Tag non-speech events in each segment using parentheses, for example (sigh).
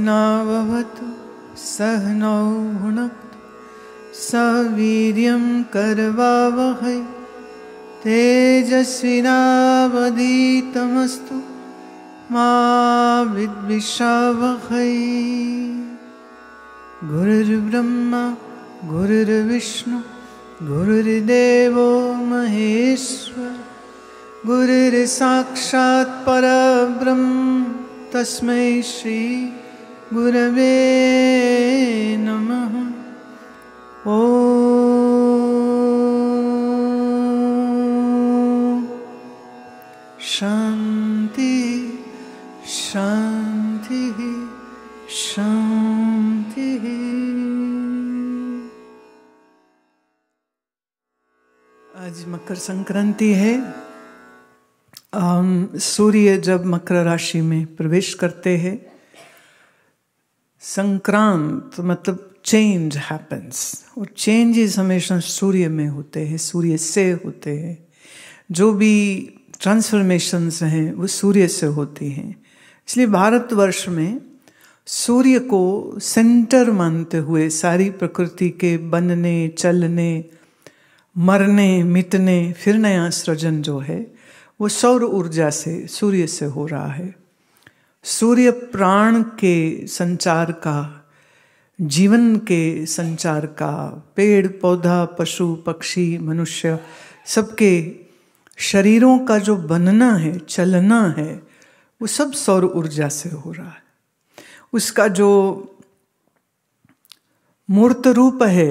तु सहनौ नौ गुण स वीर्यं करवावहै तेजस्विनावदीतमस्तु मा विद्विषावहै गुरुर्ब्रह्मा गुरुर्विष्णु गुरुर्देवो महेश्वर गुरुर्साक्षात् तस्मै श्री गुरवे नमः ओ शांति शांति शांति आज मकर संक्रांति है सूर्य जब मकर राशि में प्रवेश करते हैं संक्रांत मतलब चेंज हैपन्स और चेंजेस हमेशा सूर्य में होते हैं सूर्य से होते हैं जो भी ट्रांसफॉर्मेशंस हैं वो सूर्य से होती हैं इसलिए भारतवर्ष में सूर्य को सेंटर मानते हुए सारी प्रकृति के बनने चलने मरने मिटने फिर नया सृजन जो है वो सौर ऊर्जा से सूर्य से हो रहा है सूर्य प्राण के संचार का जीवन के संचार का पेड़ पौधा पशु पक्षी मनुष्य सबके शरीरों का जो बनना है चलना है वो सब सौर ऊर्जा से हो रहा है उसका जो मूर्त रूप है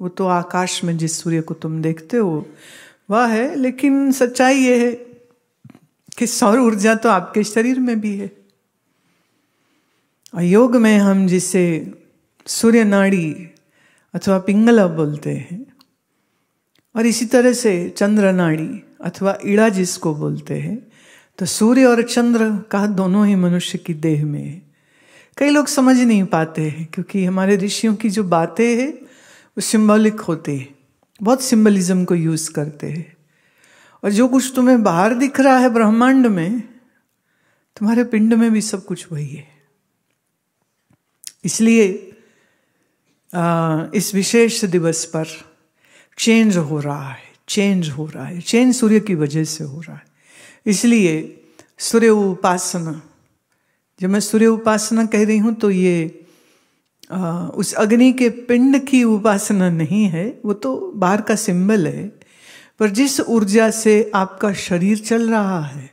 वो तो आकाश में जिस सूर्य को तुम देखते हो वह है लेकिन सच्चाई ये है कि सौर ऊर्जा तो आपके शरीर में भी है और योग में हम जिसे सूर्य नाड़ी अथवा पिंगला बोलते हैं और इसी तरह से चंद्र नाड़ी अथवा ईड़ा जिसको बोलते हैं तो सूर्य और चंद्र का दोनों ही मनुष्य की देह में है कई लोग समझ नहीं पाते हैं क्योंकि हमारे ऋषियों की जो बातें हैं वो सिंबॉलिक होती है बहुत सिम्बलिज्म को यूज़ करते हैं और जो कुछ तुम्हें बाहर दिख रहा है ब्रह्मांड में तुम्हारे पिंड में भी सब कुछ वही है इसलिए आ, इस विशेष दिवस पर चेंज हो रहा है चेंज हो रहा है चेंज सूर्य की वजह से हो रहा है इसलिए सूर्य उपासना जब मैं सूर्य उपासना कह रही हूं तो ये आ, उस अग्नि के पिंड की उपासना नहीं है वो तो बाहर का सिंबल है पर जिस ऊर्जा से आपका शरीर चल रहा है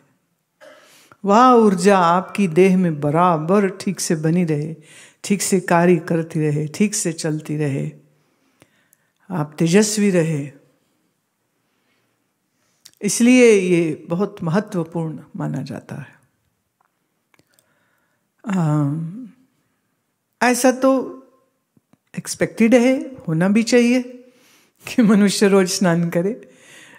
वह ऊर्जा आपकी देह में बराबर ठीक से बनी रहे ठीक से कार्य करती रहे ठीक से चलती रहे आप तेजस्वी रहे इसलिए ये बहुत महत्वपूर्ण माना जाता है आ, ऐसा तो एक्सपेक्टेड है होना भी चाहिए कि मनुष्य रोज स्नान करे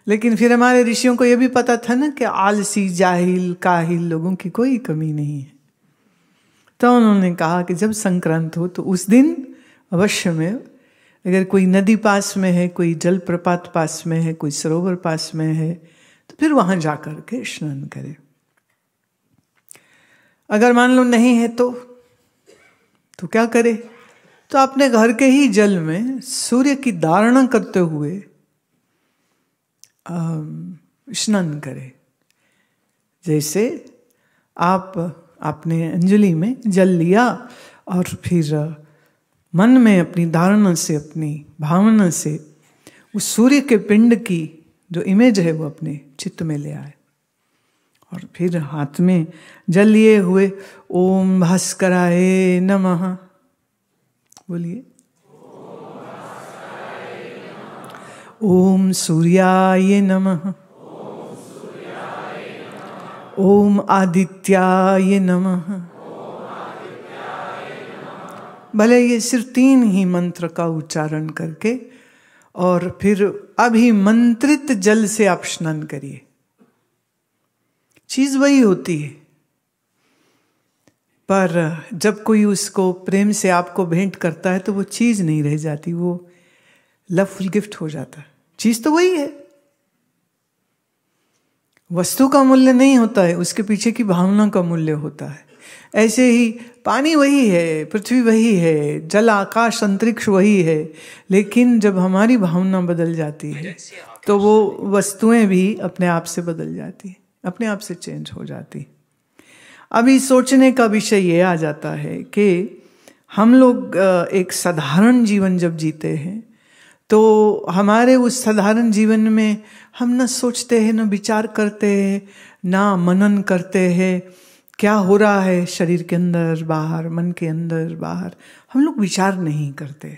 लेकिन फिर हमारे ऋषियों को यह भी पता था ना कि आलसी जाहिल काहिल लोगों की कोई कमी नहीं है तो उन्होंने कहा कि जब संक्रांत हो तो उस दिन अवश्य में अगर कोई नदी पास में है कोई जलप्रपात पास में है कोई सरोवर पास में है तो फिर वहां जाकर के स्नान करें अगर मान लो नहीं है तो तो क्या करे तो अपने घर के ही जल में सूर्य की धारणा करते हुए स्नान करें जैसे आप आपने अंजलि में जल लिया और फिर मन में अपनी धारणा से अपनी भावना से उस सूर्य के पिंड की जो इमेज है वो अपने चित्त में ले आए और फिर हाथ में जल लिए हुए ओम भास्कराय नमः बोलिए ओम सूर्याय नमः ओम आदित्याय नमः भले ये सिर्फ तीन ही मंत्र का उच्चारण करके और फिर अभी मंत्रित जल से आप स्नान करिए चीज वही होती है पर जब कोई उसको प्रेम से आपको भेंट करता है तो वो चीज नहीं रह जाती वो लवफुल गिफ्ट हो जाता है चीज तो वही है वस्तु का मूल्य नहीं होता है उसके पीछे की भावना का मूल्य होता है ऐसे ही पानी वही है पृथ्वी वही है जल आकाश अंतरिक्ष वही है लेकिन जब हमारी भावना बदल जाती है तो वो वस्तुएं भी अपने आप से बदल जाती है अपने आप से चेंज हो जाती अभी सोचने का विषय ये आ जाता है कि हम लोग एक साधारण जीवन जब जीते हैं तो हमारे उस साधारण जीवन में हम न सोचते हैं न विचार करते हैं ना मनन करते हैं क्या हो रहा है शरीर के अंदर बाहर मन के अंदर बाहर हम लोग विचार नहीं करते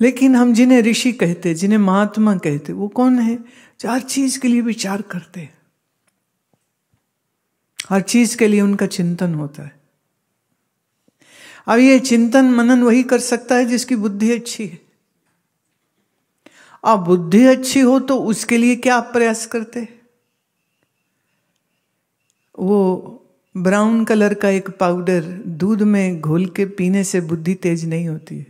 लेकिन हम जिन्हें ऋषि कहते जिन्हें महात्मा कहते वो कौन है जो हर चीज के लिए विचार करते हर चीज के लिए उनका चिंतन होता है अब ये चिंतन मनन वही कर सकता है जिसकी बुद्धि अच्छी है आप बुद्धि अच्छी हो तो उसके लिए क्या आप प्रयास करते वो ब्राउन कलर का एक पाउडर दूध में घोल के पीने से बुद्धि तेज नहीं होती है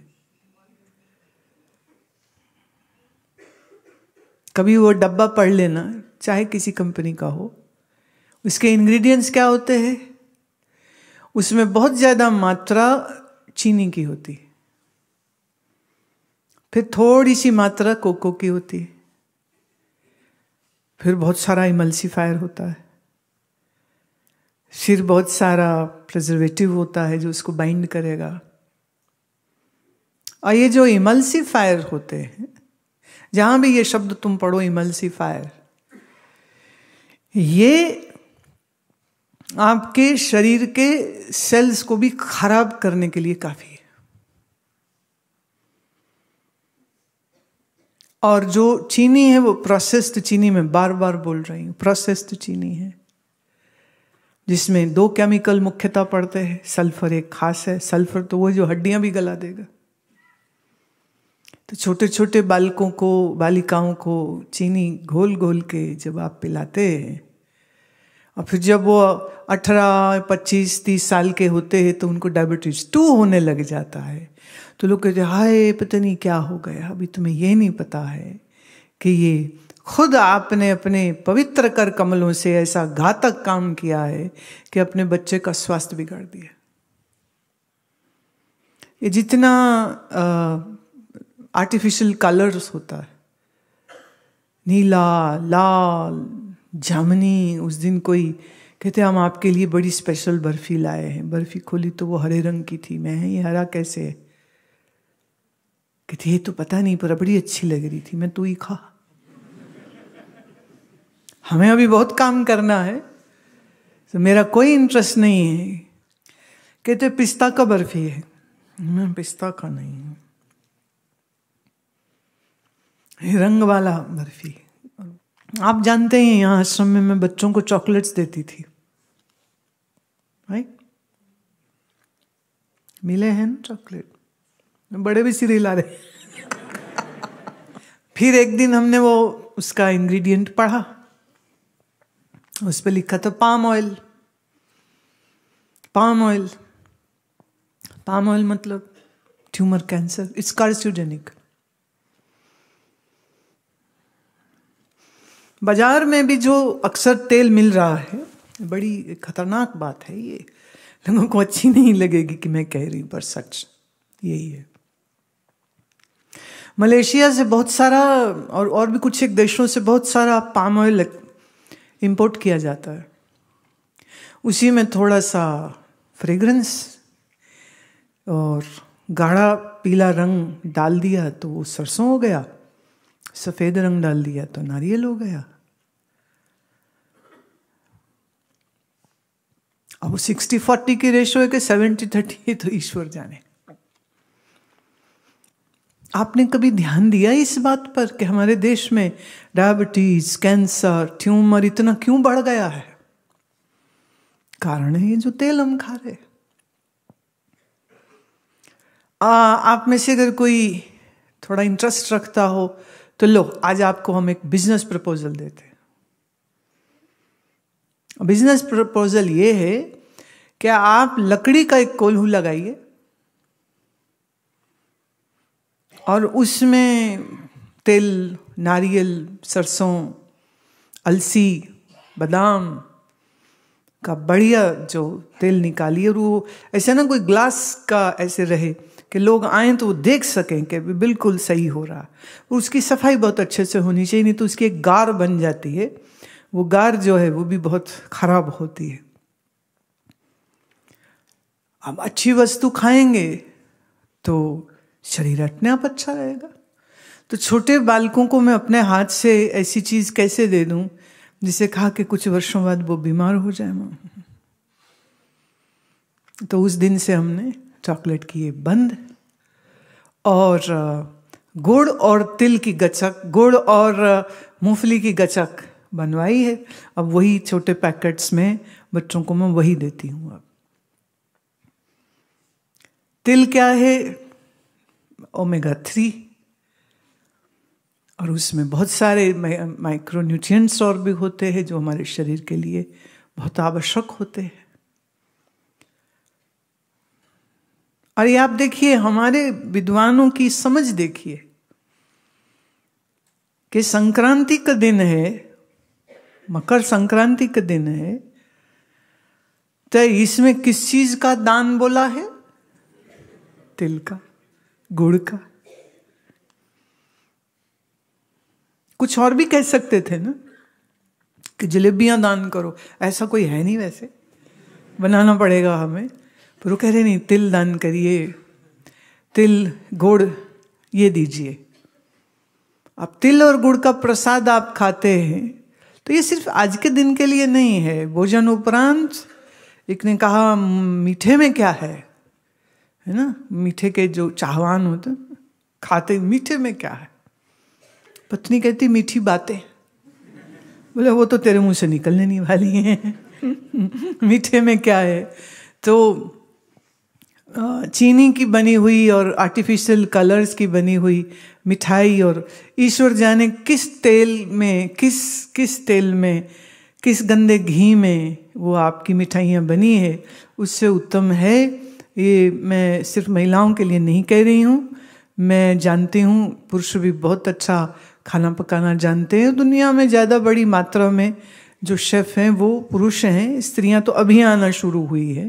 कभी वो डब्बा पढ़ लेना चाहे किसी कंपनी का हो उसके इंग्रेडिएंट्स क्या होते हैं उसमें बहुत ज़्यादा मात्रा चीनी की होती फिर थोड़ी सी मात्रा कोको की होती है फिर बहुत सारा इमल्सीफायर होता है फिर बहुत सारा प्रिजर्वेटिव होता है जो उसको बाइंड करेगा और ये जो इमल्सीफायर होते हैं जहां भी ये शब्द तुम पढ़ो इमल्सीफायर ये आपके शरीर के सेल्स को भी खराब करने के लिए काफी है और जो चीनी है वो प्रोसेस्ड चीनी में बार बार बोल रही हूँ प्रोसेस्ड चीनी है जिसमें दो केमिकल मुख्यतः पड़ते हैं सल्फर एक खास है सल्फर तो वो जो हड्डियां भी गला देगा तो छोटे छोटे बालकों को बालिकाओं को चीनी घोल घोल के जब आप पिलाते हैं और फिर जब वो अठारह पच्चीस तीस साल के होते हैं तो उनको डायबिटीज टू होने लग जाता है तो लोग कहते हाय पता नहीं क्या हो गया अभी तुम्हें यह नहीं पता है कि ये खुद आपने अपने पवित्र कर कमलों से ऐसा घातक काम किया है कि अपने बच्चे का स्वास्थ्य बिगाड़ दिया ये जितना आर्टिफिशियल कलर्स होता है नीला लाल जामनी उस दिन कोई कहते हम आपके लिए बड़ी स्पेशल बर्फ़ी लाए हैं बर्फ़ी खोली तो वो हरे रंग की थी मैं ये हरा कैसे है कहती ये तो पता नहीं पर बड़ी अच्छी लग रही थी मैं तू तो ही खा हमें अभी बहुत काम करना है तो मेरा कोई इंटरेस्ट नहीं है कहते पिस्ता का बर्फी है मैं पिस्ता का नहीं हूं रंग वाला बर्फी आप जानते हैं यहाँ आश्रम में मैं बच्चों को चॉकलेट्स देती थी राइट मिले हैं चॉकलेट बड़े भी सीरियल हिला रहे फिर एक दिन हमने वो उसका इंग्रेडिएंट पढ़ा उस पर लिखा था palm oil palm oil palm oil मतलब ट्यूमर कैंसर इट्स कार्सियोजेनिक बाजार में भी जो अक्सर तेल मिल रहा है बड़ी खतरनाक बात है ये लोगों को अच्छी नहीं लगेगी कि मैं कह रही हूं पर सच यही है मलेशिया से बहुत सारा और और भी कुछ एक देशों से बहुत सारा पाम ऑयल इम्पोर्ट किया जाता है उसी में थोड़ा सा फ्रेगरेंस और गाढ़ा पीला रंग डाल दिया तो वो सरसों हो गया सफ़ेद रंग डाल दिया तो नारियल हो गया अब वो सिक्सटी फोर्टी की रेशो है कि सेवेंटी थर्टी तो ईश्वर जाने आपने कभी ध्यान दिया इस बात पर कि हमारे देश में डायबिटीज कैंसर ट्यूमर इतना क्यों बढ़ गया है कारण है ये जो तेल हम खा रहे आ, आप में से अगर कोई थोड़ा इंटरेस्ट रखता हो तो लो आज आपको हम एक बिजनेस प्रपोजल देते बिजनेस प्रपोजल ये है कि आप लकड़ी का एक कोल्हू लगाइए और उसमें तिल नारियल सरसों अलसी बादाम का बढ़िया जो तेल निकालिए और वो ऐसे ना कोई ग्लास का ऐसे रहे कि लोग आए तो वो देख सकें कि बिल्कुल सही हो रहा उसकी सफाई बहुत अच्छे से होनी चाहिए नहीं तो उसकी एक गार बन जाती है वो गार जो है वो भी बहुत खराब होती है अब अच्छी वस्तु खाएंगे तो शरीर अपने आप अच्छा रहेगा तो छोटे बालकों को मैं अपने हाथ से ऐसी चीज कैसे दे दूं जिसे खा के कुछ वर्षों बाद वो बीमार हो जाए माँ तो उस दिन से हमने चॉकलेट किए बंद और गुड़ और तिल की गचक गुड़ और मूंगफली की गचक बनवाई है अब वही छोटे पैकेट्स में बच्चों को मैं वही देती हूँ अब तिल क्या है ओमेगा थ्री और उसमें बहुत सारे माइक्रोन्यूट्रिएंट्स और भी होते हैं जो हमारे शरीर के लिए बहुत आवश्यक होते हैं और ये आप देखिए हमारे विद्वानों की समझ देखिए कि संक्रांति का दिन है मकर संक्रांति का दिन है तो इसमें किस चीज का दान बोला है तिल का गुड़ का कुछ और भी कह सकते थे ना कि जलेबियां दान करो ऐसा कोई है नहीं वैसे बनाना पड़ेगा हमें पर वो कह रहे नहीं तिल दान करिए तिल गुड़ ये दीजिए अब तिल और गुड़ का प्रसाद आप खाते हैं तो ये सिर्फ आज के दिन के लिए नहीं है भोजन उपरांत एक ने कहा मीठे में क्या है है ना मीठे के जो चाहवान होते खाते मीठे में क्या है पत्नी कहती मीठी बातें बोले वो तो तेरे मुंह से निकलने नहीं वाली है (laughs) मीठे में क्या है तो चीनी की बनी हुई और आर्टिफिशियल कलर्स की बनी हुई मिठाई और ईश्वर जाने किस तेल में किस किस तेल में किस गंदे घी में वो आपकी मिठाइयाँ बनी है उससे उत्तम है ये मैं सिर्फ महिलाओं के लिए नहीं कह रही हूँ मैं जानती हूँ पुरुष भी बहुत अच्छा खाना पकाना जानते हैं दुनिया में ज़्यादा बड़ी मात्रा में जो शेफ़ हैं वो पुरुष हैं स्त्रियाँ तो अभी आना शुरू हुई है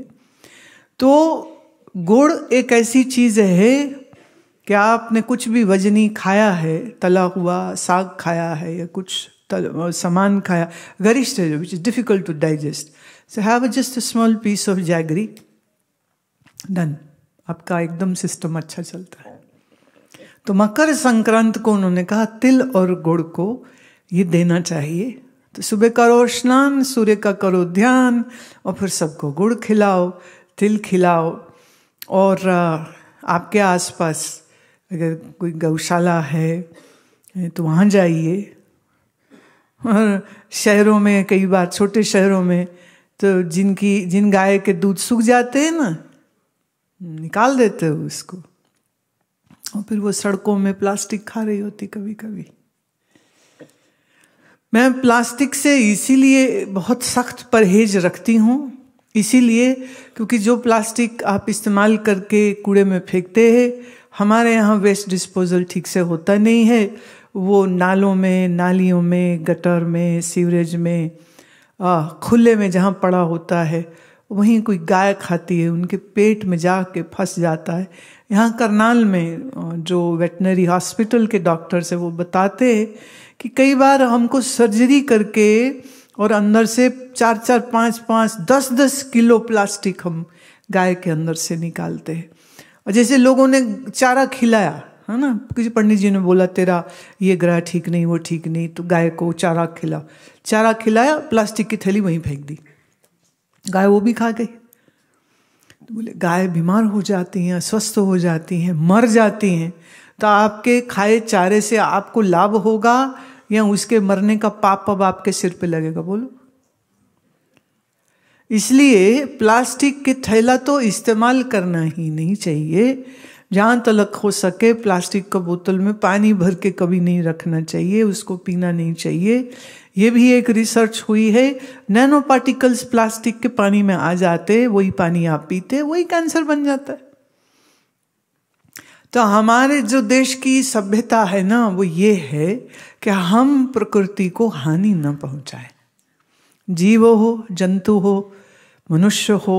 तो गुड़ एक ऐसी चीज़ है कि आपने कुछ भी वजनी खाया है तला हुआ साग खाया है या कुछ सामान खाया गरिष्ठ है which is difficult to digest so have just a small piece of jaggery done आपका एकदम सिस्टम अच्छा चलता है तो मकर संक्रांत को उन्होंने कहा तिल और गुड़ को ये देना चाहिए तो सुबह करो स्नान सूर्य का करो ध्यान और फिर सबको गुड़ खिलाओ तिल खिलाओ और आपके आसपास अगर कोई गौशाला है तो वहाँ जाइए और शहरों में कई बार छोटे शहरों में तो जिनकी जिन गाय के दूध सूख जाते हैं ना निकाल देते हो उसको और फिर वो सड़कों में प्लास्टिक खा रही होती कभी कभी मैं प्लास्टिक से इसीलिए बहुत सख्त परहेज रखती हूँ इसीलिए क्योंकि जो प्लास्टिक आप इस्तेमाल करके कूड़े में फेंकते हैं हमारे यहाँ वेस्ट डिस्पोजल ठीक से होता नहीं है वो नालों में नालियों में गटर में सीवरेज में आ, खुले में जहाँ पड़ा होता है वहीं कोई गाय खाती है उनके पेट में जा के फंस जाता है यहाँ करनाल में जो वेटनरी हॉस्पिटल के डॉक्टर्स है वो बताते हैं कि कई बार हमको सर्जरी करके और अंदर से चार चार पाँच पाँच दस दस किलो प्लास्टिक हम गाय के अंदर से निकालते हैं और जैसे लोगों ने चारा खिलाया है ना किसी पंडित जी ने बोला तेरा ये ग्रह ठीक नहीं वो ठीक नहीं तो गाय को चारा खिलाओ चारा खिलाया प्लास्टिक की थैली वहीं फेंक दी गाय वो भी खा गई तो बोले गाय बीमार हो जाती हैं अस्वस्थ हो जाती हैं मर जाती हैं तो आपके खाए चारे से आपको लाभ होगा या उसके मरने का पाप अब आपके सिर पे लगेगा बोलो इसलिए प्लास्टिक के थैला तो इस्तेमाल करना ही नहीं चाहिए जहाँ तलक हो सके प्लास्टिक का बोतल में पानी भर के कभी नहीं रखना चाहिए उसको पीना नहीं चाहिए ये भी एक रिसर्च हुई है नैनो पार्टिकल्स प्लास्टिक के पानी में आ जाते वही पानी आप पीते वही कैंसर बन जाता है तो हमारे जो देश की सभ्यता है ना वो ये है कि हम प्रकृति को हानि न पहुंचाए जीव हो जंतु हो मनुष्य हो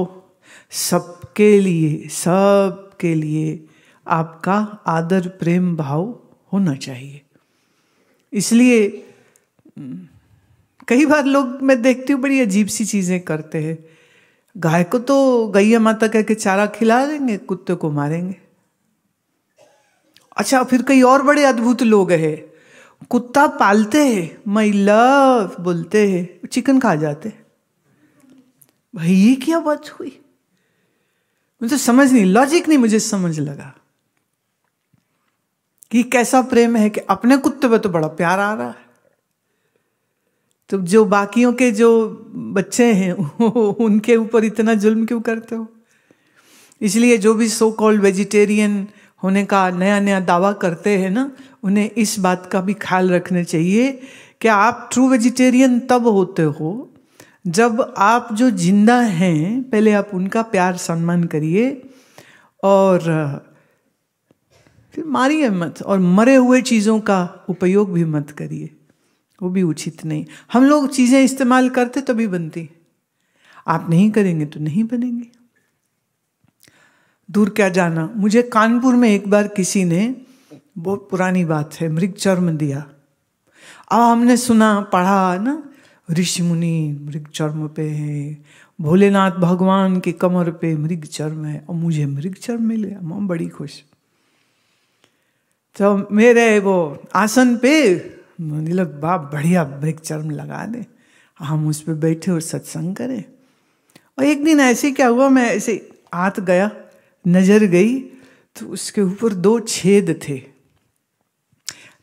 सबके लिए सबके लिए आपका आदर प्रेम भाव होना चाहिए इसलिए कई बार लोग मैं देखती हूँ बड़ी अजीब सी चीज़ें करते हैं गाय को तो गैया माता कह के चारा खिला देंगे कुत्ते को मारेंगे अच्छा फिर कई और बड़े अद्भुत लोग हैं कुत्ता पालते हैं मई लव बोलते हैं चिकन खा जाते भाई ये क्या बात हुई मुझे समझ नहीं लॉजिक नहीं मुझे समझ लगा कि कैसा प्रेम है कि अपने कुत्ते पर तो बड़ा प्यार आ रहा है तो जो बाकियों के जो बच्चे हैं (laughs) उनके ऊपर इतना जुल्म क्यों करते हो इसलिए जो भी सो कॉल्ड वेजिटेरियन होने का नया नया दावा करते हैं ना उन्हें इस बात का भी ख्याल रखना चाहिए कि आप ट्रू वेजिटेरियन तब होते हो जब आप जो जिंदा हैं पहले आप उनका प्यार सम्मान करिए और फिर मारिए मत और मरे हुए चीज़ों का उपयोग भी मत करिए वो भी उचित नहीं हम लोग चीज़ें इस्तेमाल करते तभी तो बनती आप नहीं करेंगे तो नहीं बनेंगे दूर क्या जाना मुझे कानपुर में एक बार किसी ने बहुत पुरानी बात है मृग चर्म दिया अब हमने सुना पढ़ा ना ऋषि मुनि मृग चर्म पे है भोलेनाथ भगवान के कमर पे मृग चर्म है और मुझे मृग चर्म मिले मैं बड़ी खुश तो मेरे वो आसन पे उन्होंने लोग बाप बढ़िया ब्रिक चर्म लगा दे हम उस पर बैठे और सत्संग करें और एक दिन ऐसे क्या हुआ मैं ऐसे हाथ गया नजर गई तो उसके ऊपर दो छेद थे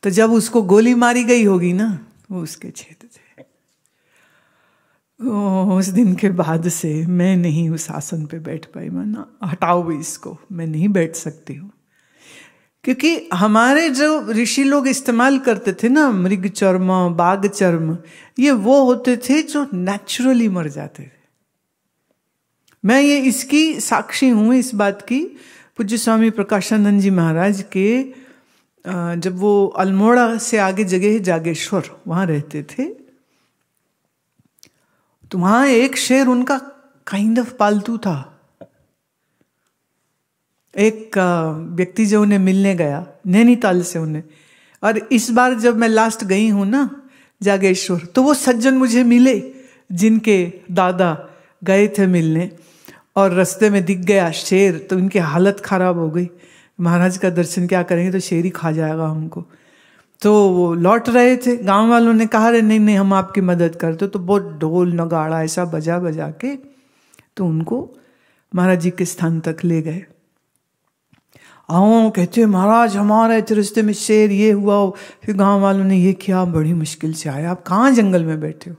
तो जब उसको गोली मारी गई होगी ना वो उसके छेद थे ओ, उस दिन के बाद से मैं नहीं उस आसन पे बैठ पाई मैं ना हटाओ भी इसको मैं नहीं बैठ सकती हूँ क्योंकि हमारे जो ऋषि लोग इस्तेमाल करते थे ना मृग चर्म बाघ चर्म ये वो होते थे जो नेचुरली मर जाते थे मैं ये इसकी साक्षी हूं इस बात की पूज्य स्वामी प्रकाशानंद जी महाराज के जब वो अल्मोड़ा से आगे जगह है जागेश्वर वहां रहते थे तो वहां एक शेर उनका काइंड ऑफ पालतू था एक व्यक्ति जो उन्हें मिलने गया नैनीताल से उन्हें और इस बार जब मैं लास्ट गई हूँ ना जागेश्वर तो वो सज्जन मुझे मिले जिनके दादा गए थे मिलने और रास्ते में दिख गया शेर तो उनकी हालत खराब हो गई महाराज का दर्शन क्या करेंगे तो शेर ही खा जाएगा हमको तो वो लौट रहे थे गांव वालों ने कहा रहे नहीं नहीं हम आपकी मदद करते तो बहुत ढोल नगाड़ा ऐसा बजा बजा के तो उनको महाराज जी के स्थान तक ले गए आओ कहते महाराज हमारा रिश्ते में शेर ये हुआ हो फिर गांव वालों ने ये किया बड़ी मुश्किल से आए आप कहाँ जंगल में बैठे हो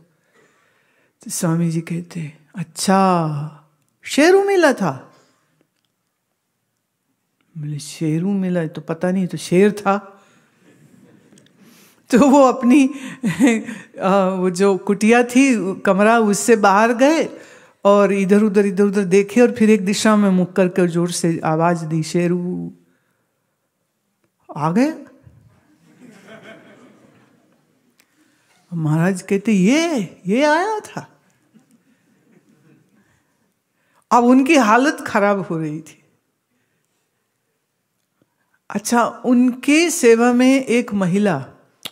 तो स्वामी जी कहते अच्छा शेरू मिला था बोले शेरू मिला तो पता नहीं तो शेर था तो वो अपनी (laughs) आ, वो जो कुटिया थी कमरा उससे बाहर गए और इधर उधर इधर उधर देखे और फिर एक दिशा में मुक्कर कर जोर से आवाज दी शेरू आ गए महाराज कहते ये ये आया था अब उनकी हालत खराब हो रही थी अच्छा उनके सेवा में एक महिला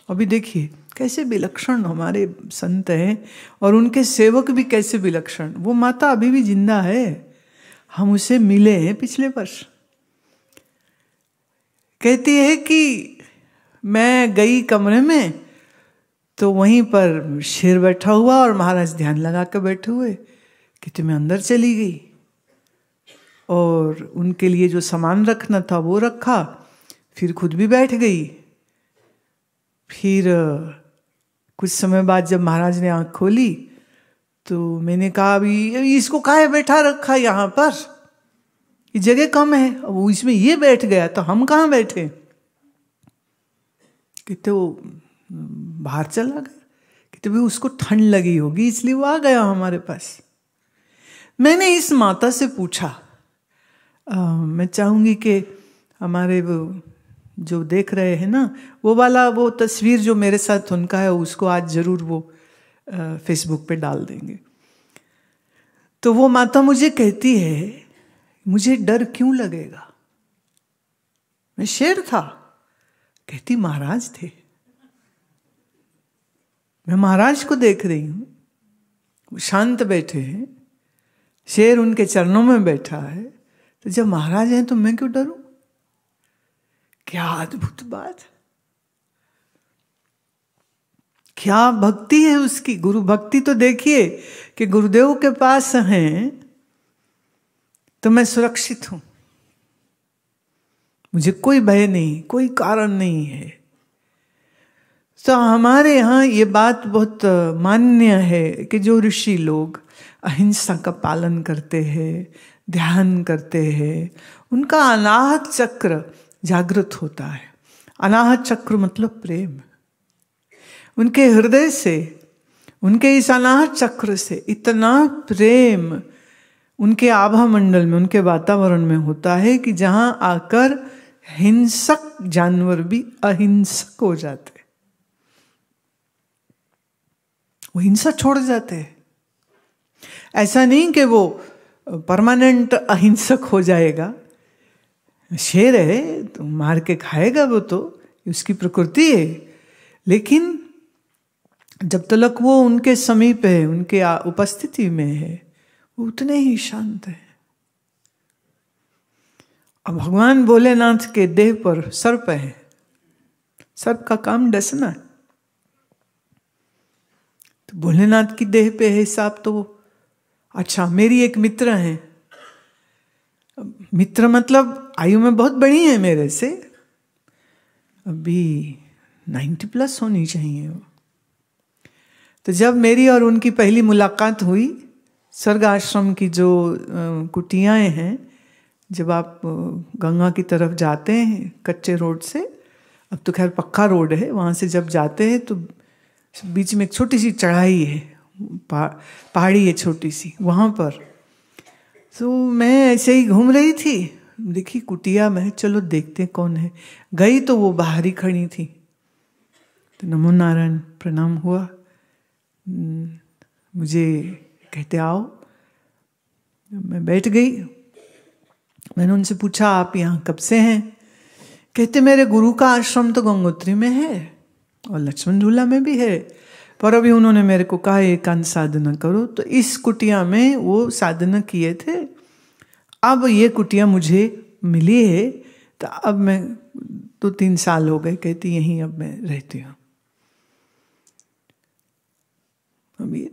अभी देखिए कैसे विलक्षण हमारे संत हैं और उनके सेवक भी कैसे विलक्षण वो माता अभी भी जिंदा है हम उसे मिले हैं पिछले वर्ष कहती है कि मैं गई कमरे में तो वहीं पर शेर बैठा हुआ और महाराज ध्यान लगा कर बैठे हुए कि तुम्हें अंदर चली गई और उनके लिए जो सामान रखना था वो रखा फिर खुद भी बैठ गई फिर कुछ समय बाद जब महाराज ने आँख खोली तो मैंने कहा अभी इसको काहे बैठा रखा यहाँ पर जगह कम है अब वो इसमें ये बैठ गया तो हम कहाँ बैठे कहते वो हम्म, बाहर चला गया कहते भी उसको ठंड लगी होगी इसलिए वो आ गया हमारे पास मैंने इस माता से पूछा आ, मैं चाहूंगी कि हमारे जो देख रहे हैं ना वो वाला वो तस्वीर जो मेरे साथ उनका है उसको आज ज़रूर वो फेसबुक पे डाल देंगे तो वो माता मुझे कहती है मुझे डर क्यों लगेगा मैं शेर था कहती महाराज थे मैं महाराज को देख रही हूं वो शांत बैठे हैं शेर उनके चरणों में बैठा है तो जब महाराज हैं तो मैं क्यों डरू क्या अद्भुत बात क्या भक्ति है उसकी गुरु भक्ति तो देखिए कि गुरुदेव के पास हैं तो मैं सुरक्षित हूं मुझे कोई भय नहीं कोई कारण नहीं है तो हमारे यहाँ ये बात बहुत मान्य है कि जो ऋषि लोग अहिंसा का पालन करते हैं ध्यान करते हैं उनका अनाहत चक्र जागृत होता है अनाहत चक्र मतलब प्रेम उनके हृदय से उनके इस अनाहत चक्र से इतना प्रेम उनके आभा मंडल में उनके वातावरण में होता है कि जहां आकर हिंसक जानवर भी अहिंसक हो जाते वो हिंसा छोड़ जाते हैं ऐसा नहीं कि वो परमानेंट अहिंसक हो जाएगा शेर है तो मार के खाएगा वो तो उसकी प्रकृति है लेकिन जब तलक वो उनके समीप है उनके उपस्थिति में है उतने ही शांत है अब भगवान भोलेनाथ के देह पर सर्प है सर्प का काम डसना तो भोलेनाथ की देह पे है हिसाब तो अच्छा मेरी एक मित्र है मित्र मतलब आयु में बहुत बड़ी है मेरे से अभी नाइन्टी प्लस होनी चाहिए वो तो जब मेरी और उनकी पहली मुलाकात हुई स्वर्ग आश्रम की जो कुटियाएं हैं जब आप गंगा की तरफ जाते हैं कच्चे रोड से अब तो खैर पक्का रोड है वहाँ से जब जाते हैं तो बीच में एक छोटी सी चढ़ाई है पा, पहाड़ी है छोटी सी वहाँ पर तो मैं ऐसे ही घूम रही थी देखी कुटिया में चलो देखते कौन है गई तो वो बाहर ही खड़ी थी तो नमो नारायण प्रणाम हुआ मुझे कहते आओ मैं बैठ गई मैंने उनसे पूछा आप यहाँ कब से हैं कहते मेरे गुरु का आश्रम तो गंगोत्री में है और लक्ष्मण झूला में भी है पर अभी उन्होंने मेरे को कहा एकांत साधना करो तो इस कुटिया में वो साधना किए थे अब ये कुटिया मुझे मिली है तो अब मैं दो तीन साल हो गए कहती यहीं अब मैं रहती हूँ अभी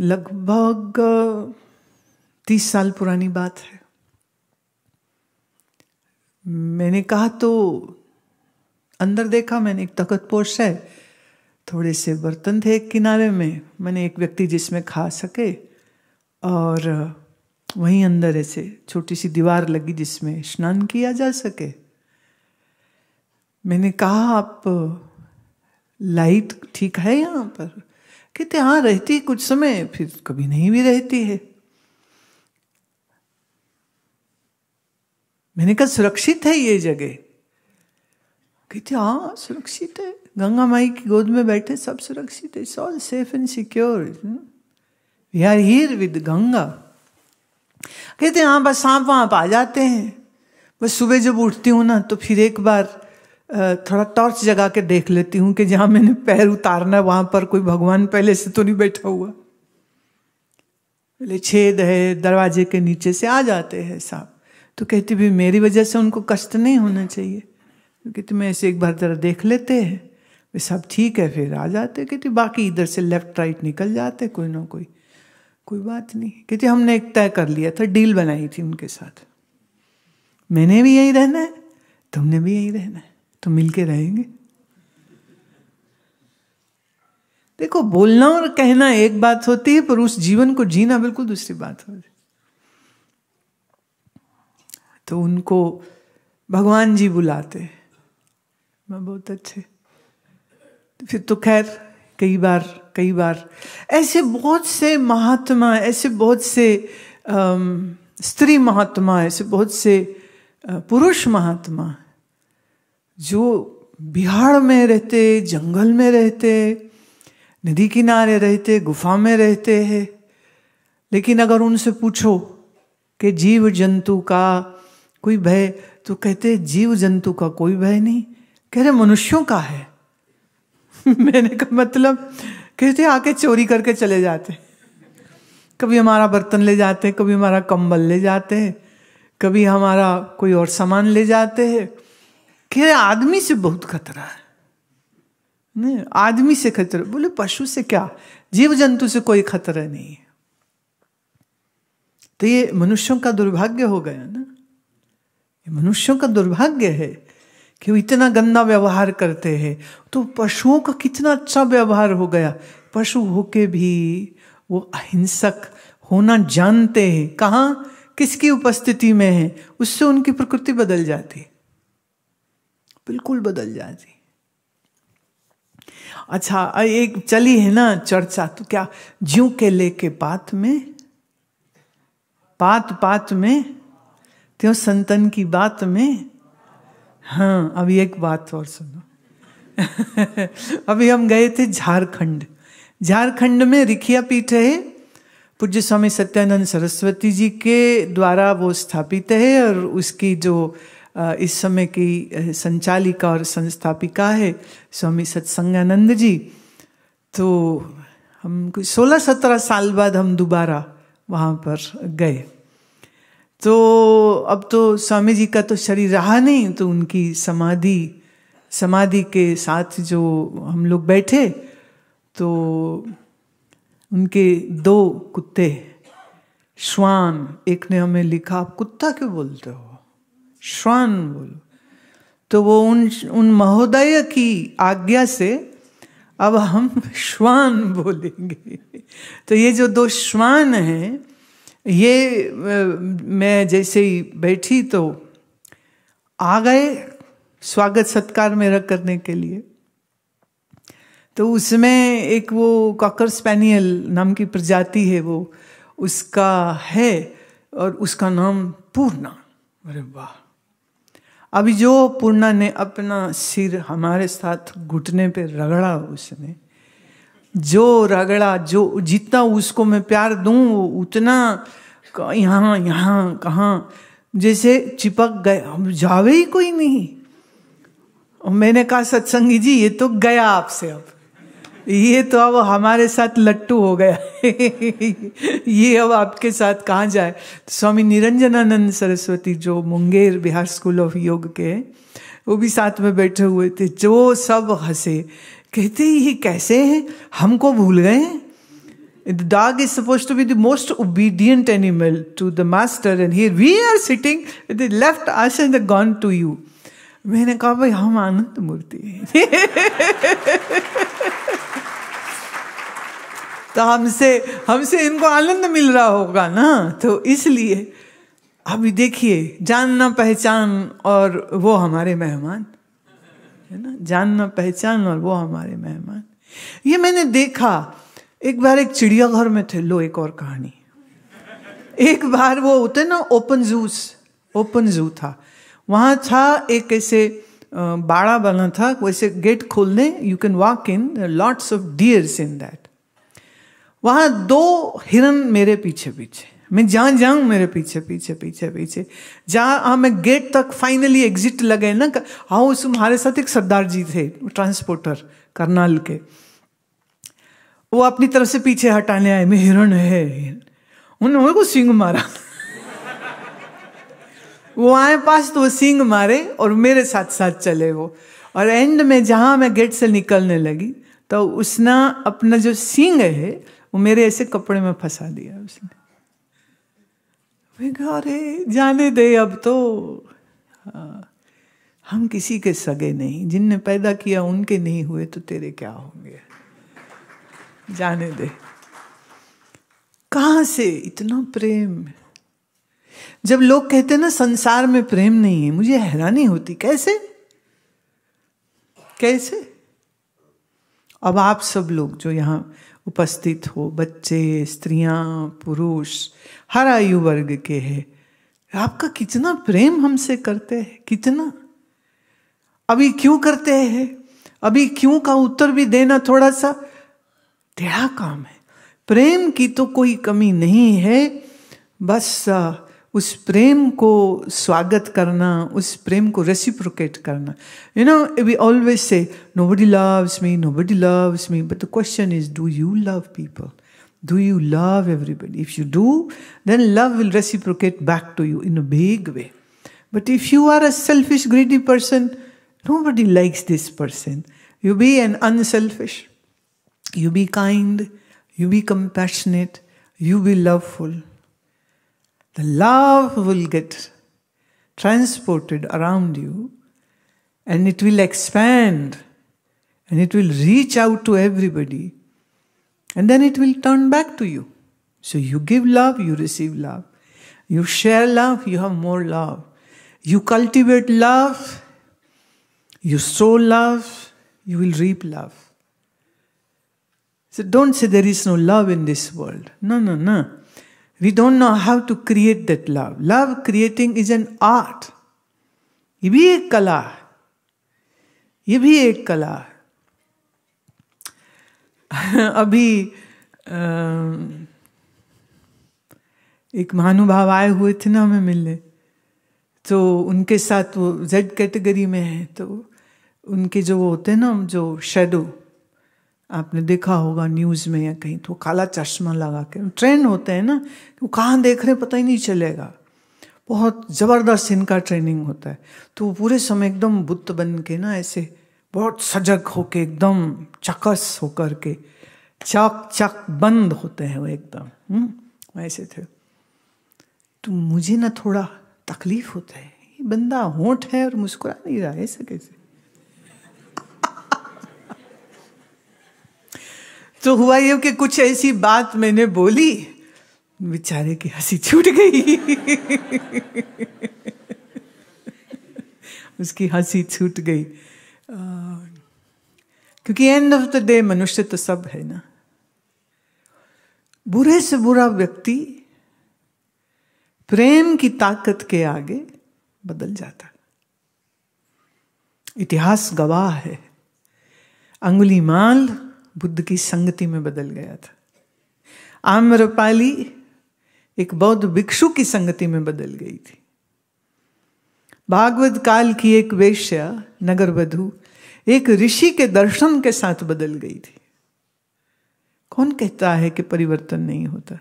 लगभग तीस साल पुरानी बात है मैंने कहा तो अंदर देखा मैंने एक तखतपोश है थोड़े से बर्तन थे एक किनारे में मैंने एक व्यक्ति जिसमें खा सके और वहीं अंदर ऐसे छोटी सी दीवार लगी जिसमें स्नान किया जा सके मैंने कहा आप लाइट ठीक है यहाँ पर कहते हाँ रहती है कुछ समय फिर कभी नहीं भी रहती है मैंने कहा सुरक्षित है ये जगह कहते हाँ सुरक्षित है गंगा माई की गोद में बैठे सब सुरक्षित है all safe and secure we are here with Ganga कहते हाँ बस सांप वहां आ जाते हैं बस सुबह जब उठती हूँ ना तो फिर एक बार थोड़ा टॉर्च जगा के देख लेती हूँ कि जहाँ मैंने पैर उतारना है वहाँ पर कोई भगवान पहले से तो नहीं बैठा हुआ पहले छेद है दरवाजे के नीचे से आ जाते हैं साहब तो कहती भी मेरी वजह से उनको कष्ट नहीं होना चाहिए तो कहती मैं ऐसे एक बार जरा देख लेते हैं वे सब ठीक है फिर आ जाते कहती बाकी इधर से लेफ्ट राइट निकल जाते कोई ना कोई कोई बात नहीं कहती हमने एक तय कर लिया था डील बनाई थी उनके साथ मैंने भी यही रहना है तुमने भी यही रहना है तो मिलके रहेंगे देखो बोलना और कहना एक बात होती है पर उस जीवन को जीना बिल्कुल दूसरी बात होती तो उनको भगवान जी बुलाते मैं बहुत अच्छे तो फिर तो खैर कई बार कई बार ऐसे बहुत से महात्मा ऐसे बहुत से स्त्री महात्मा ऐसे बहुत से पुरुष महात्मा जो बिहार में रहते जंगल में रहते नदी किनारे रहते गुफा में रहते हैं लेकिन अगर उनसे पूछो कि जीव जंतु का कोई भय तो कहते जीव जंतु का कोई भय नहीं कह रहे मनुष्यों का है (laughs) मैंने कहा मतलब कहते आके चोरी करके चले जाते कभी हमारा बर्तन ले जाते हैं कभी हमारा कंबल ले जाते हैं कभी हमारा कोई और सामान ले जाते हैं कह आदमी से बहुत खतरा है नहीं आदमी से खतरा बोले पशु से क्या जीव जंतु से कोई खतरा नहीं है तो ये मनुष्यों का दुर्भाग्य हो गया ना ये मनुष्यों का दुर्भाग्य है कि वो इतना गंदा व्यवहार करते हैं तो पशुओं का कितना अच्छा व्यवहार हो गया पशु होके भी वो अहिंसक होना जानते हैं कहाँ किसकी उपस्थिति में है उससे उनकी प्रकृति बदल जाती बिल्कुल बदल जाती अच्छा एक चली है ना चर्चा तो क्या ज्यू के लेके पात में पात पात में त्यों संतन की बात में हाँ अभी एक बात और सुनो (laughs) अभी हम गए थे झारखंड झारखंड में रिखिया पीठ है पूज्य स्वामी सत्यानंद सरस्वती जी के द्वारा वो स्थापित है और उसकी जो इस समय की संचालिका और संस्थापिका है स्वामी सत्संगानंद जी तो हम कुछ सोलह सत्रह साल बाद हम दोबारा वहाँ पर गए तो अब तो स्वामी जी का तो शरीर रहा नहीं तो उनकी समाधि समाधि के साथ जो हम लोग बैठे तो उनके दो कुत्ते श्वान एक ने हमें लिखा आप कुत्ता क्यों बोलते हो श्वान बोलो तो वो उन उन महोदय की आज्ञा से अब हम श्वान बोलेंगे तो ये जो दो श्वान हैं ये मैं जैसे ही बैठी तो आ गए स्वागत सत्कार मेरा करने के लिए तो उसमें एक वो कॉकर स्पैनियल नाम की प्रजाति है वो उसका है और उसका नाम पूर्णा अरे वाह अभी जो पूर्णा ने अपना सिर हमारे साथ घुटने पे रगड़ा उसने जो रगड़ा जो जितना उसको मैं प्यार दूं उतना यहाँ यहाँ कहाँ जैसे चिपक गए हम जावे ही कोई नहीं मैंने कहा सत्संगी जी ये तो गया आपसे अब ये तो अब हमारे साथ लट्टू हो गया (laughs) ये अब आपके साथ कहाँ जाए तो स्वामी निरंजनानंद सरस्वती जो मुंगेर बिहार स्कूल ऑफ योग के हैं वो भी साथ में बैठे हुए थे जो सब हंसे कहते ये कैसे हैं हमको भूल गए the dog is suppose to be the most obedient animal to the master and here we are sitting sitting, left ass and the gone to you मैंने कहा भाई हम आनंद मूर्ति हैं (laughs) तो हमसे हमसे इनको आनंद मिल रहा होगा ना तो इसलिए अभी देखिए जानना पहचान और वो हमारे मेहमान है ना जानना पहचान और वो हमारे मेहमान ये मैंने देखा एक बार एक चिड़ियाघर में थे लो एक और कहानी एक बार वो होते ना ओपन जूस ओपन जू था वहां था एक ऐसे बाड़ा बना था वैसे गेट खोलने you can walk in lots of deers in that वहां दो हिरन मेरे पीछे पीछे मैं जहां जाऊं मेरे पीछे पीछे पीछे पीछे जहां हमें गेट तक फाइनली एग्जिट लगे ना हाँ उस हमारे साथ एक सरदार जी थे ट्रांसपोर्टर करनाल के वो अपनी तरफ से पीछे हटाने आए मैं हिरण है उन्होंने को सिंग मारा वो आए पास तो वो सिंग मारे और मेरे साथ साथ चले वो और एंड में जहां मैं गेट से निकलने लगी तो उसने अपना जो सिंग है वो मेरे ऐसे कपड़े में फंसा दिया उसने अरे जाने दे अब तो हाँ, हम किसी के सगे नहीं जिनने पैदा किया उनके नहीं हुए तो तेरे क्या होंगे जाने दे कहा से इतना प्रेम जब लोग कहते ना संसार में प्रेम नहीं है मुझे हैरानी होती कैसे कैसे अब आप सब लोग जो यहां उपस्थित हो बच्चे स्त्रियां पुरुष हर आयु वर्ग के है आपका कितना प्रेम हमसे करते हैं कितना अभी क्यों करते हैं अभी क्यों का उत्तर भी देना थोड़ा सा टेढ़ा काम है प्रेम की तो कोई कमी नहीं है बस उस प्रेम को स्वागत करना उस प्रेम को रेसिप्रोकेट करना you know we always say nobody loves me nobody loves me but the question is do you love people Do you love everybody? If you do, then love will reciprocate back to you in a big way. But if you are a selfish, greedy person, nobody likes this person. You be an unselfish. You be kind. You be compassionate. You be loveful. The love will get transported around you and it will expand and it will reach out to everybody and then it will turn back to you. So you give love, you receive love. You share love, you have more love. You cultivate love, you sow love, you will reap love. So don't say there is no love in this world. No, no, no. We don't know how to create that love. Love creating is an art. ये भी एक कला है ये भी एक कला है (laughs) अभी एक महानुभाव आए हुए थे ना हमें मिलने तो उनके साथ वो जेड कैटेगरी में है तो उनके जो वो होते हैं ना जो शेडो आपने देखा होगा न्यूज़ में या कहीं तो काला चश्मा लगा के ट्रेन होते हैं ना वो कहाँ देख रहे पता ही नहीं चलेगा बहुत ज़बरदस्त इनका ट्रेनिंग होता है तो वो पूरे समय एकदम बुत बन के ना ऐसे बहुत सजग होके एकदम चकस होकर के चक चक बंद होते हैं वो एकदम हम्म, ऐसे थे तो मुझे ना थोड़ा तकलीफ होता है ये बंदा होठ है और मुस्कुरा नहीं रहा है ऐसे कैसे तो हुआ ये कि कुछ ऐसी बात मैंने बोली बेचारे की हंसी छूट गई उसकी हंसी छूट गई क्योंकि एंड ऑफ द डे मनुष्य तो सब है ना बुरे से बुरा व्यक्ति प्रेम की ताकत के आगे बदल जाता इतिहास गवाह है अंगुली माल बुद्ध की संगति में बदल गया था आम्रपाली एक बौद्ध भिक्षु की संगति में बदल गई थी भागवत काल की एक वेश्या नगर वधु एक ऋषि के दर्शन के साथ बदल गई थी कौन कहता है कि परिवर्तन नहीं होता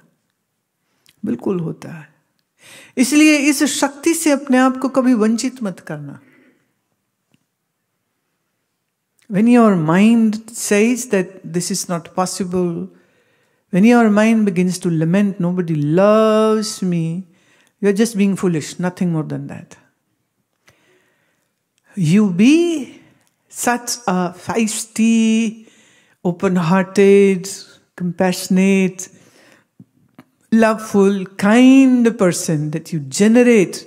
बिल्कुल होता है इसलिए इस शक्ति से अपने आप को कभी वंचित मत करना When your mind says that this is not possible, when your mind begins to lament, nobody loves me, you're just being foolish, nothing more than that. You be such a feisty, open hearted, compassionate, loveful, kind person that you generate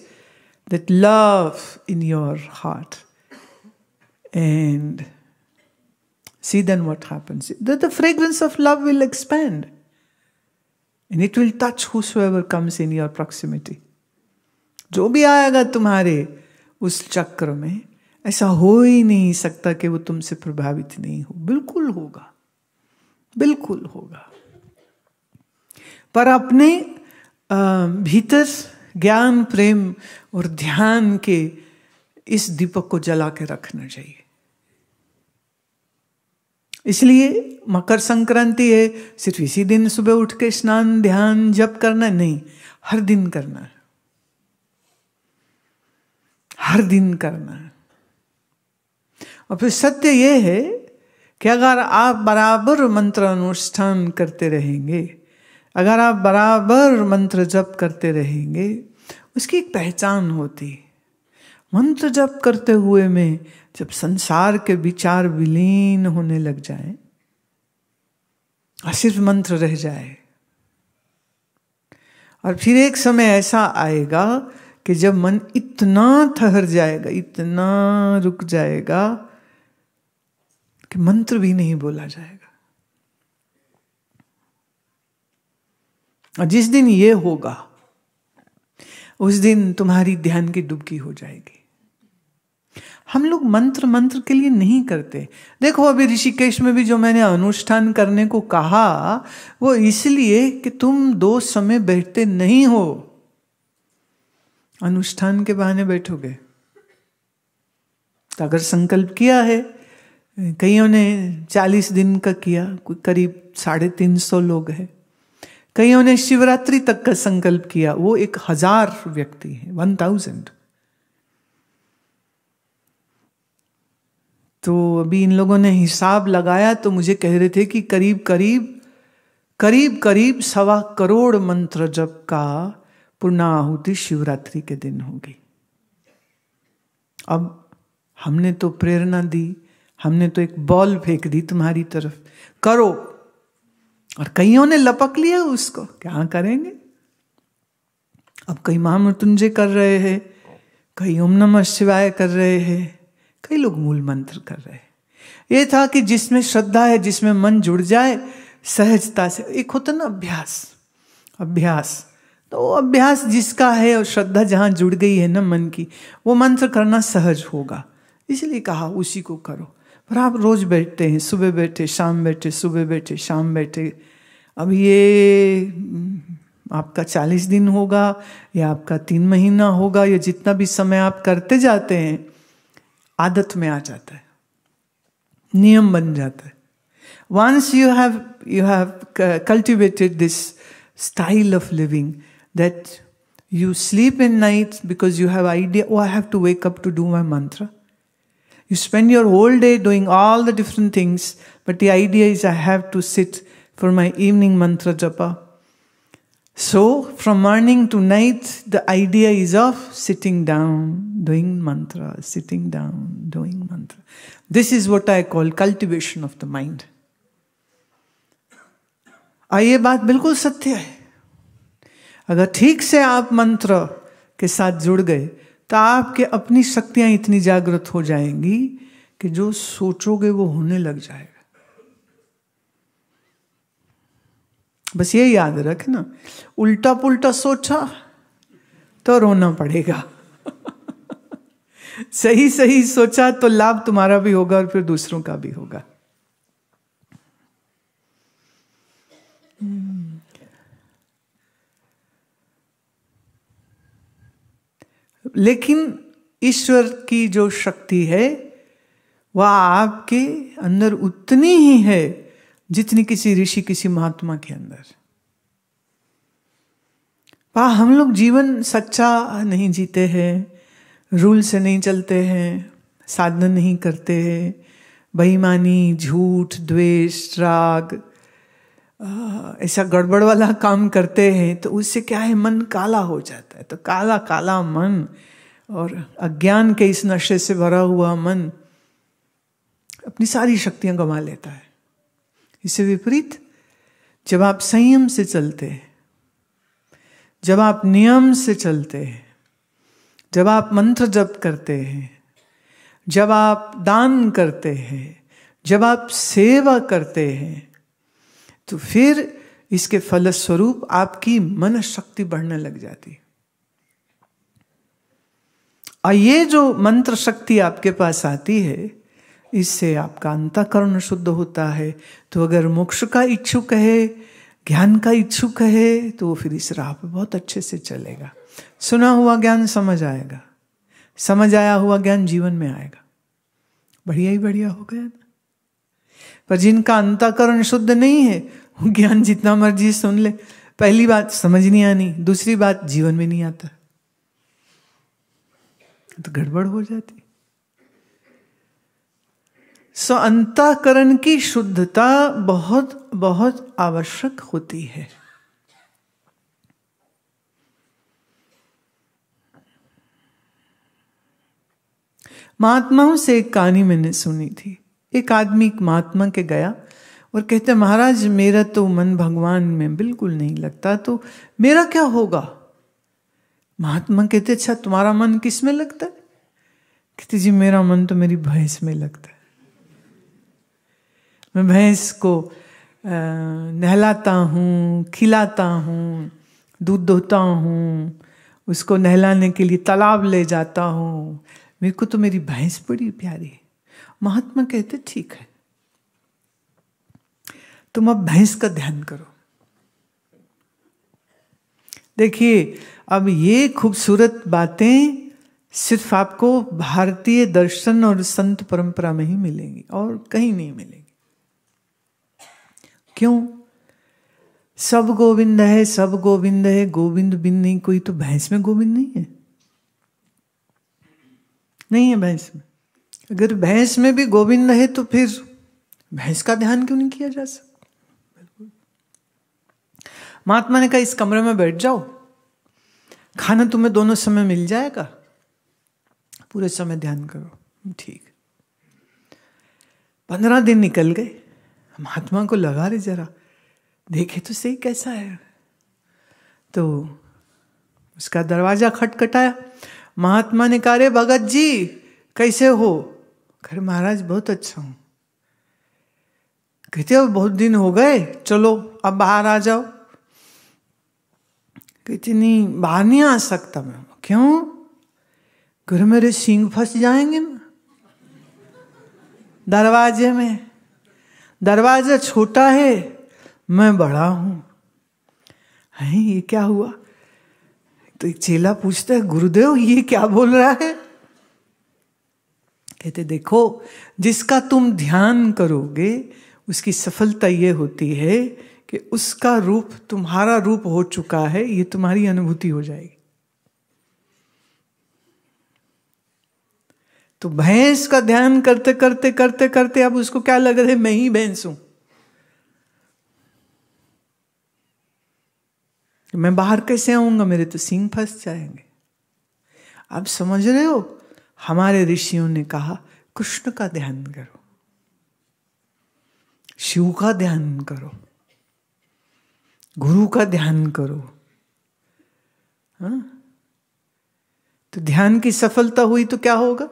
that love in your heart. And See then what happens. The, the fragrance of love will expand and it will touch whosoever comes in your proximity. जो भी आएगा तुम्हारे उस चक्र में ऐसा हो ही नहीं सकता कि वो तुमसे प्रभावित नहीं हो बिल्कुल होगा बिल्कुल होगा पर अपने भीतर ज्ञान प्रेम और ध्यान के इस दीपक को जला के रखना चाहिए इसलिए मकर संक्रांति है सिर्फ इसी दिन सुबह उठ के स्नान ध्यान जप करना नहीं हर दिन करना है हर दिन करना है और फिर सत्य यह है कि अगर आप बराबर मंत्र अनुष्ठान करते रहेंगे अगर आप बराबर मंत्र जप करते रहेंगे उसकी एक पहचान होती मंत्र जप करते हुए में जब संसार के विचार विलीन होने लग जाए और सिर्फ मंत्र रह जाए और फिर एक समय ऐसा आएगा कि जब मन इतना ठहर जाएगा इतना रुक जाएगा कि मंत्र भी नहीं बोला जाएगा और जिस दिन ये होगा उस दिन तुम्हारी ध्यान की डुबकी हो जाएगी हम लोग मंत्र मंत्र के लिए नहीं करते देखो अभी ऋषिकेश में भी जो मैंने अनुष्ठान करने को कहा वो इसलिए कि तुम दो समय बैठते नहीं हो अनुष्ठान के बहाने बैठोगे तो अगर संकल्प किया है कईयों ने चालीस दिन का किया कोई करीब साढ़े तीन सौ लोग हैं कईयों ने शिवरात्रि तक का संकल्प किया वो एक हजार व्यक्ति है वन थाउजेंड तो अभी इन लोगों ने हिसाब लगाया तो मुझे कह रहे थे कि करीब करीब करीब करीब सवा करोड़ मंत्र जप का पूर्णाहुति शिवरात्रि के दिन होगी अब हमने तो प्रेरणा दी हमने तो एक बॉल फेंक दी तुम्हारी तरफ करो और कईयों ने लपक लिया उसको क्या करेंगे अब कई महामृत्युंजय कर रहे हैं कई ओम नमः शिवाय कर रहे हैं कई लोग मूल मंत्र कर रहे हैं ये था कि जिसमें श्रद्धा है जिसमें मन जुड़ जाए सहजता से एक होता ना अभ्यास अभ्यास तो अभ्यास जिसका है और श्रद्धा जहाँ जुड़ गई है ना मन की वो मंत्र करना सहज होगा इसलिए कहा उसी को करो पर आप रोज बैठते हैं सुबह बैठे शाम बैठे सुबह बैठे शाम बैठे अब ये हम्म, आपका चालीस दिन होगा या आपका तीन महीना होगा या जितना भी समय आप करते जाते हैं आदत में आ जाता है नियम बन जाता है once you have you have cultivated this style of living that you sleep in night because you have idea oh I have to wake up to do my mantra you spend your whole day doing all the different things but the idea is I have to sit for my evening mantra japa So, from morning to night, the idea is of sitting down, doing mantra, sitting down, doing mantra. This is what I call cultivation of the mind. ये बात बिल्कुल सत्य है अगर ठीक से आप मंत्र के साथ जुड़ गए तो आपके अपनी शक्तियां इतनी जागृत हो जाएंगी कि जो सोचोगे वो होने लग जाएगा बस ये याद रखना उल्टा पुल्टा सोचा तो रोना पड़ेगा (laughs) सही सही सोचा तो लाभ तुम्हारा भी होगा और फिर दूसरों का भी होगा हम्म। लेकिन ईश्वर की जो शक्ति है वह आपके अंदर उतनी ही है जितनी किसी ऋषि किसी महात्मा के अंदर पा हम लोग जीवन सच्चा नहीं जीते हैं रूल से नहीं चलते हैं साधना नहीं करते हैं बेईमानी झूठ द्वेष राग ऐसा गड़बड़ वाला काम करते हैं तो उससे क्या है मन काला हो जाता है तो काला काला मन और अज्ञान के इस नशे से भरा हुआ मन अपनी सारी शक्तियां गंवा लेता है इससे विपरीत जब आप संयम से चलते हैं जब आप नियम से चलते हैं जब आप मंत्र जप करते हैं जब आप दान करते हैं जब आप सेवा करते हैं तो फिर इसके फलस्वरूप आपकी मन शक्ति बढ़ने लग जाती और ये जो मंत्र शक्ति आपके पास आती है इससे आपका अंतकरण शुद्ध होता है तो अगर मोक्ष का इच्छुक है ज्ञान का इच्छुक है तो वो फिर इस राह पर बहुत अच्छे से चलेगा सुना हुआ ज्ञान समझ आएगा समझ आया हुआ ज्ञान जीवन में आएगा बढ़िया ही बढ़िया हो गया ना पर जिनका अंतकरण शुद्ध नहीं है वो ज्ञान जितना मर्जी सुन ले पहली बात समझ नहीं आनी दूसरी बात जीवन में नहीं आता तो गड़बड़ हो जाती सो अंतकरण की शुद्धता बहुत बहुत आवश्यक होती है महात्माओं से एक कहानी मैंने सुनी थी एक आदमी एक महात्मा के गया और कहते महाराज मेरा तो मन भगवान में बिल्कुल नहीं लगता तो मेरा क्या होगा महात्मा कहते अच्छा तुम्हारा मन किस में लगता है कहते जी मेरा मन तो मेरी भैंस में लगता है मैं भैंस को नहलाता हूँ खिलाता हूँ दूध दोहता हूँ उसको नहलाने के लिए तालाब ले जाता हूँ मेरे को तो मेरी भैंस बड़ी प्यारी है महात्मा कहते ठीक है तुम अब भैंस का ध्यान करो देखिए अब ये खूबसूरत बातें सिर्फ आपको भारतीय दर्शन और संत परंपरा में ही मिलेंगी और कहीं नहीं मिलेंगी क्यों सब गोविंद है सब गोविंद है गोविंद बिन नहीं कोई तो भैंस में गोविंद नहीं है नहीं है भैंस में अगर भैंस में भी गोविंद है तो फिर भैंस का ध्यान क्यों नहीं किया जा सकता महात्मा ने कहा इस कमरे में बैठ जाओ खाना तुम्हें दोनों समय मिल जाएगा पूरे समय ध्यान करो ठीक पंद्रह दिन निकल गए महात्मा को लगा दे जरा देखे तो सही कैसा है तो उसका दरवाजा खटखटाया महात्मा ने कहा भगत जी कैसे हो खरे महाराज बहुत अच्छा हूं कहते हो बहुत दिन हो गए चलो अब बाहर आ जाओ कहते नहीं बाहर नहीं आ सकता मैं क्यों घर मेरे सिंग फंस जाएंगे ना दरवाजे में दरवाजा छोटा है मैं बड़ा हूं है ये क्या हुआ तो एक चेला पूछता है गुरुदेव ये क्या बोल रहा है कहते देखो जिसका तुम ध्यान करोगे उसकी सफलता ये होती है कि उसका रूप तुम्हारा रूप हो चुका है ये तुम्हारी अनुभूति हो जाएगी तो भैंस का ध्यान करते करते करते करते अब उसको क्या लग रहा है मैं ही भैंस हूं मैं बाहर कैसे आऊंगा मेरे तो सिंह फंस जाएंगे आप समझ रहे हो हमारे ऋषियों ने कहा कृष्ण का ध्यान करो शिव का ध्यान करो गुरु का ध्यान करो हाँ? तो ध्यान की सफलता हुई तो क्या होगा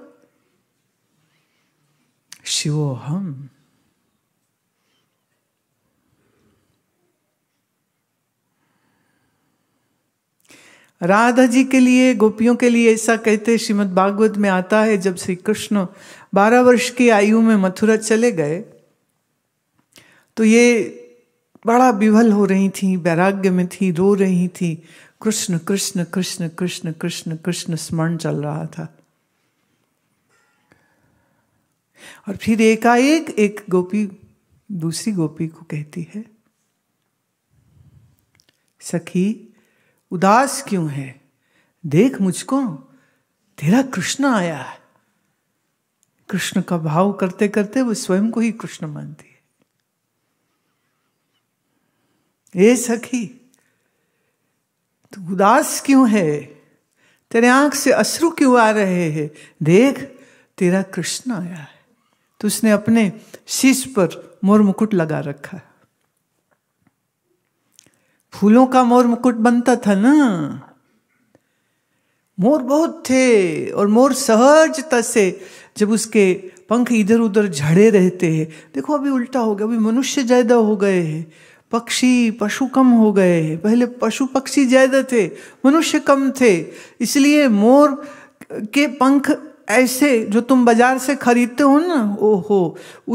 शिवोहम राधा जी के लिए गोपियों के लिए ऐसा कहते श्रीमद भागवत में आता है जब श्री कृष्ण बारह वर्ष की आयु में मथुरा चले गए तो ये बड़ा विवल हो रही थी वैराग्य में थी रो रही थी कृष्ण कृष्ण कृष्ण कृष्ण कृष्ण कृष्ण स्मरण चल रहा था और फिर एकाएक एक गोपी दूसरी गोपी को कहती है सखी उदास क्यों है देख मुझको तेरा कृष्ण आया है कृष्ण का भाव करते करते वो स्वयं को ही कृष्ण मानती है ए सखी तू उदास क्यों है तेरे आंख से अश्रु क्यों आ रहे हैं देख तेरा कृष्ण आया है तो उसने अपने शीश पर मोर मुकुट लगा रखा है फूलों का मोर मुकुट बनता था ना मोर बहुत थे और मोर सहजता से जब उसके पंख इधर उधर झड़े रहते हैं देखो अभी उल्टा हो गया अभी मनुष्य ज्यादा हो गए हैं पक्षी पशु कम हो गए हैं पहले पशु पक्षी ज्यादा थे मनुष्य कम थे इसलिए मोर के पंख ऐसे जो तुम बाजार से खरीदते हो ना ओहो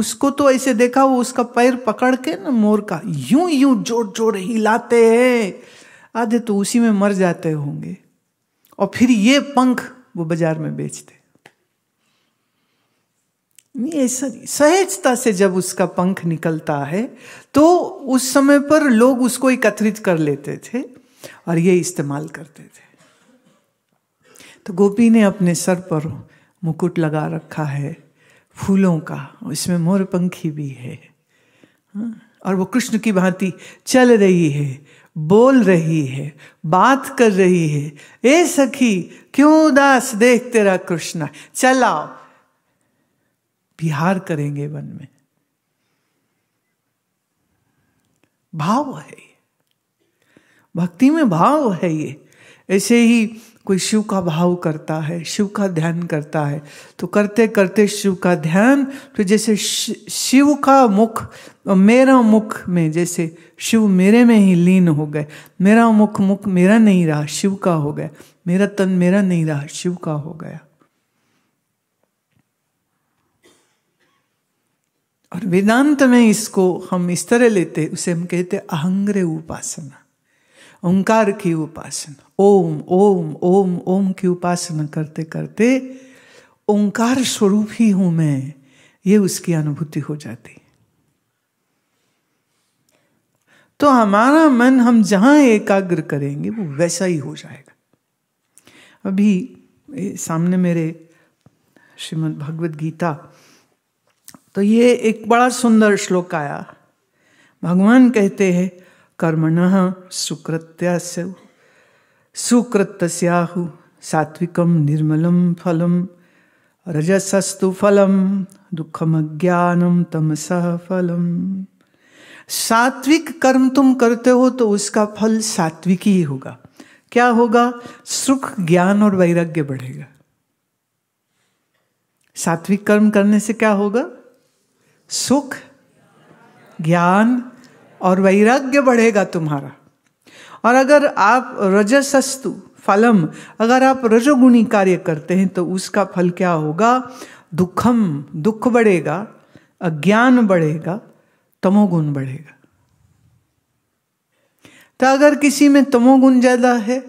उसको तो ऐसे देखा वो उसका पैर पकड़ के ना मोर का यूं यूं जोर जोर हिलाते हैं आधे तो उसी में मर जाते होंगे और फिर ये पंख वो बाजार में बेचते ऐसा सहजता से जब उसका पंख निकलता है तो उस समय पर लोग उसको एकत्रित कर लेते थे और ये इस्तेमाल करते थे तो गोपी ने अपने सर पर मुकुट लगा रखा है फूलों का इसमें मोर पंखी भी है हाँ, और वो कृष्ण की भांति चल रही है बोल रही है बात कर रही है ए सखी क्यों उदास देख तेरा कृष्ण चलाओ बिहार करेंगे वन में भाव है भक्ति में भाव है ये ऐसे ही कोई शिव का भाव करता है शिव का ध्यान करता है तो करते करते शिव का ध्यान तो जैसे शिव का मुख मेरा मुख में जैसे शिव मेरे में ही लीन हो गए मेरा मुख मुख मेरा नहीं रहा शिव का हो गया मेरा तन मेरा नहीं रहा शिव का हो गया और वेदांत में इसको हम इस तरह लेते उसे हम कहते अहंग्रे उपासना ओंकार की उपासना ओम ओम ओम ओम की उपासना करते करते ओंकार स्वरूप ही हूं मैं ये उसकी अनुभूति हो जाती तो हमारा मन हम जहां एकाग्र करेंगे वो वैसा ही हो जाएगा अभी सामने मेरे श्रीमद् भगवद गीता तो ये एक बड़ा सुंदर श्लोक आया भगवान कहते हैं कर्मण सुकृत सुकृत्याहु सात्विकम निर्मलम फलम रजसस्तु फलम दुखम अज्ञानम तमस फलम सात्विक कर्म तुम करते हो तो उसका फल सात्विक ही होगा क्या होगा सुख ज्ञान और वैराग्य बढ़ेगा सात्विक कर्म करने से क्या होगा सुख ज्ञान और वैराग्य बढ़ेगा तुम्हारा और अगर आप रजसस्तु फलम अगर आप रजोगुणी कार्य करते हैं तो उसका फल क्या होगा दुखम दुख बढ़ेगा अज्ञान बढ़ेगा तमोगुण बढ़ेगा तो अगर किसी में तमोगुण ज़्यादा है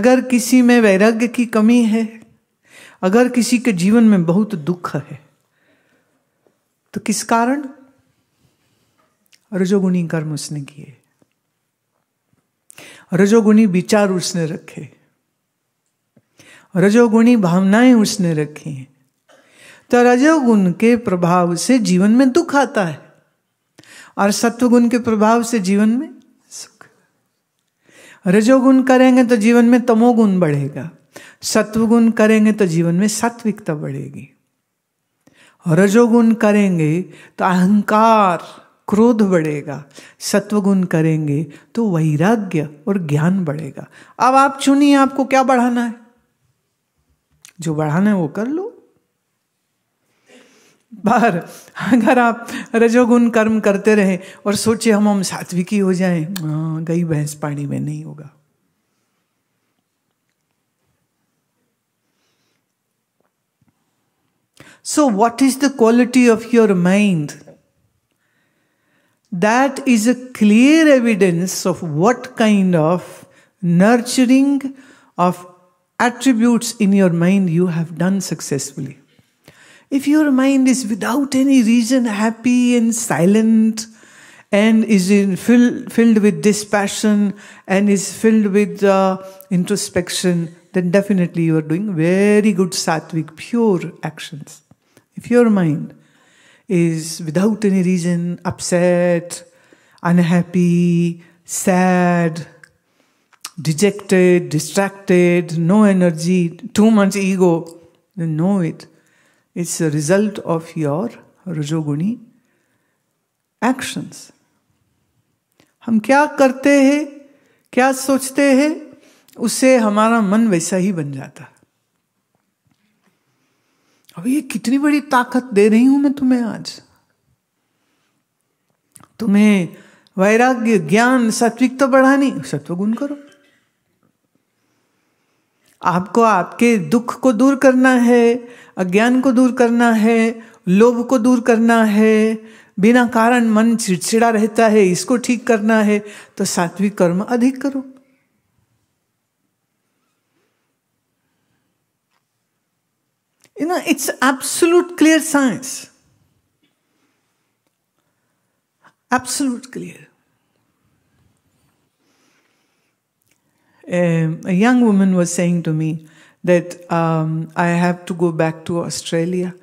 अगर किसी में वैराग्य की कमी है अगर किसी के जीवन में बहुत दुख है तो किस कारण रजोगुणी कर्म उसने किए रजोगुणी विचार उसने रखे रजोगुणी भावनाएं उसने रखी हैं तो रजोगुण के प्रभाव से जीवन में दुख आता है और सत्वगुण के प्रभाव से जीवन में सुख रजोगुण करेंगे तो जीवन में तमोगुण बढ़ेगा सत्वगुण करेंगे तो जीवन में सात्विकता बढ़ेगी रजोगुण करेंगे तो अहंकार क्रोध बढ़ेगा सत्वगुण करेंगे तो वैराग्य और ज्ञान बढ़ेगा अब आप चुनिए आपको क्या बढ़ाना है जो बढ़ाना है वो कर लो बाहर अगर आप रजोगुण कर्म करते रहे और सोचे हम हम सात्विकी हो जाए हाँ, गई भैंस पानी में नहीं होगा so what is the quality of your mind That is a clear evidence of what kind of nurturing of attributes in your mind you have done successfully. If your mind is without any reason happy and silent, and is in fill, filled with dispassion and is filled with uh, introspection, then definitely you are doing very good sattvic, pure actions. If your mind is without any reason upset, unhappy, sad, dejected, distracted, no energy, too much ego, then know it. It's a result of your rajoguni actions. हम क्या करते हैं क्या सोचते हैं उससे हमारा मन वैसा ही बन जाता अब ये कितनी बड़ी ताकत दे रही हूं मैं तुम्हें आज तुम्हें वैराग्य ज्ञान सात्विकता बढ़ानी सत्व गुण करो आपको आपके दुख को दूर करना है अज्ञान को दूर करना है लोभ को दूर करना है बिना कारण मन चिड़चिड़ा रहता है इसको ठीक करना है तो सात्विक कर्म अधिक करो You know, it's absolute clear science. Absolute clear. Um, a young woman was saying to me that um, I have to go back to Australia,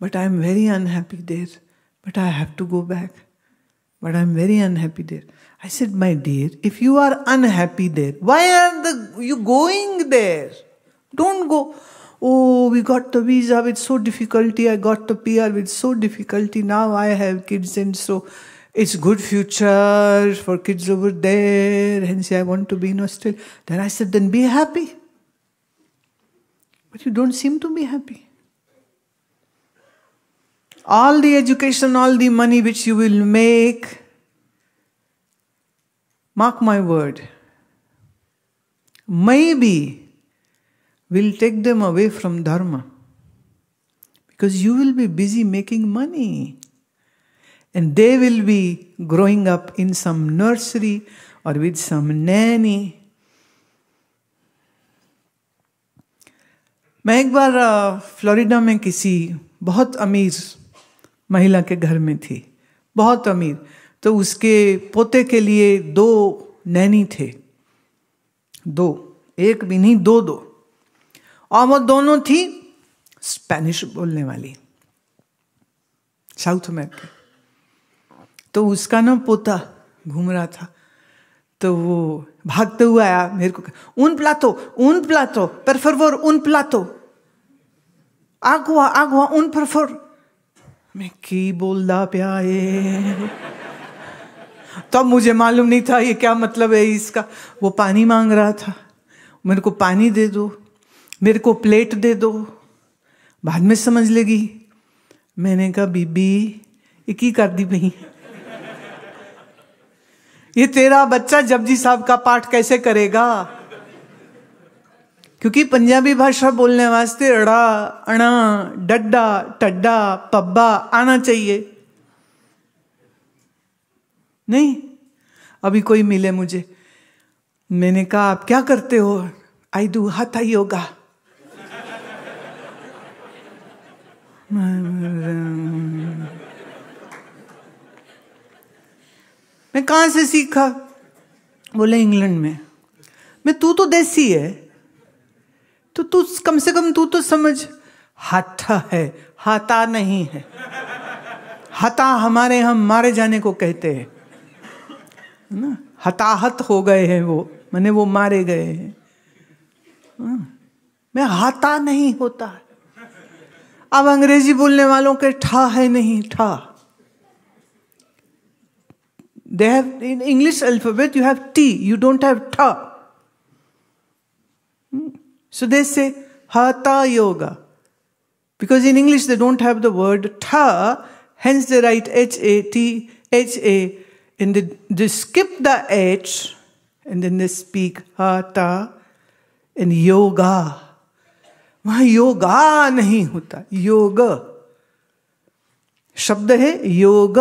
but I'm very unhappy there. But I have to go back. But I'm very unhappy there. I said, my dear, if you are unhappy there, why are the, you going there? Don't go oh we got the visa with so difficulty i got the pr with so difficulty now i have kids and so it's good future for kids over there hence i want to be in australia then i said then be happy but you don't seem to be happy all the education all the money which you will make mark my word maybe will take them away from Dharma because you will be busy making money. And they will be growing up in some nursery or with some nanny. मैं एक बार Florida में किसी बहुत अमीर महिला के घर में थी बहुत अमीर तो उसके पोते के लिए दो नैनी थे दो एक भी नहीं दो दो और वो दोनों थी स्पेनिश बोलने वाली साउथ अमेरिका तो उसका ना पोता घूम रहा था तो वो भागते हुए आया मेरे को उन प्लातो उन प्लातो पर फरवर उन प्लातो आग हुआ आग हुआ उन पर फर मैं की बोल दा प्याए तब तो मुझे मालूम नहीं था ये क्या मतलब है इसका वो पानी मांग रहा था मेरे को पानी दे दो मेरे को प्लेट दे दो बाद में समझ लेगी मैंने कहा बीबी एक ही कर दी भाई ये तेरा बच्चा जपजी साहब का पाठ कैसे करेगा क्योंकि पंजाबी भाषा बोलने वास्ते अड़ा अणा डड्डा टड्डा पब्बा आना चाहिए नहीं अभी कोई मिले मुझे मैंने कहा आप क्या करते हो आई डू आई योगा मैं कहाँ से सीखा बोले इंग्लैंड में मैं तू तो देसी है तो तू कम से कम तू तो समझ हाथा है हाथा नहीं है हता हमारे हम मारे जाने को कहते हैं ना हताहत हो गए हैं वो मैंने वो मारे गए हैं हाँ। मैं हाथा नहीं होता है अब अंग्रेजी बोलने वालों के ठा है नहीं ठा they have in English alphabet you have T you don't have ठा so they say hatha yoga because in English they don't have the word ठा hence the right H A T H A in the skip the H and then they speak hatha in yoga वह योगा नहीं होता योग शब्द है योग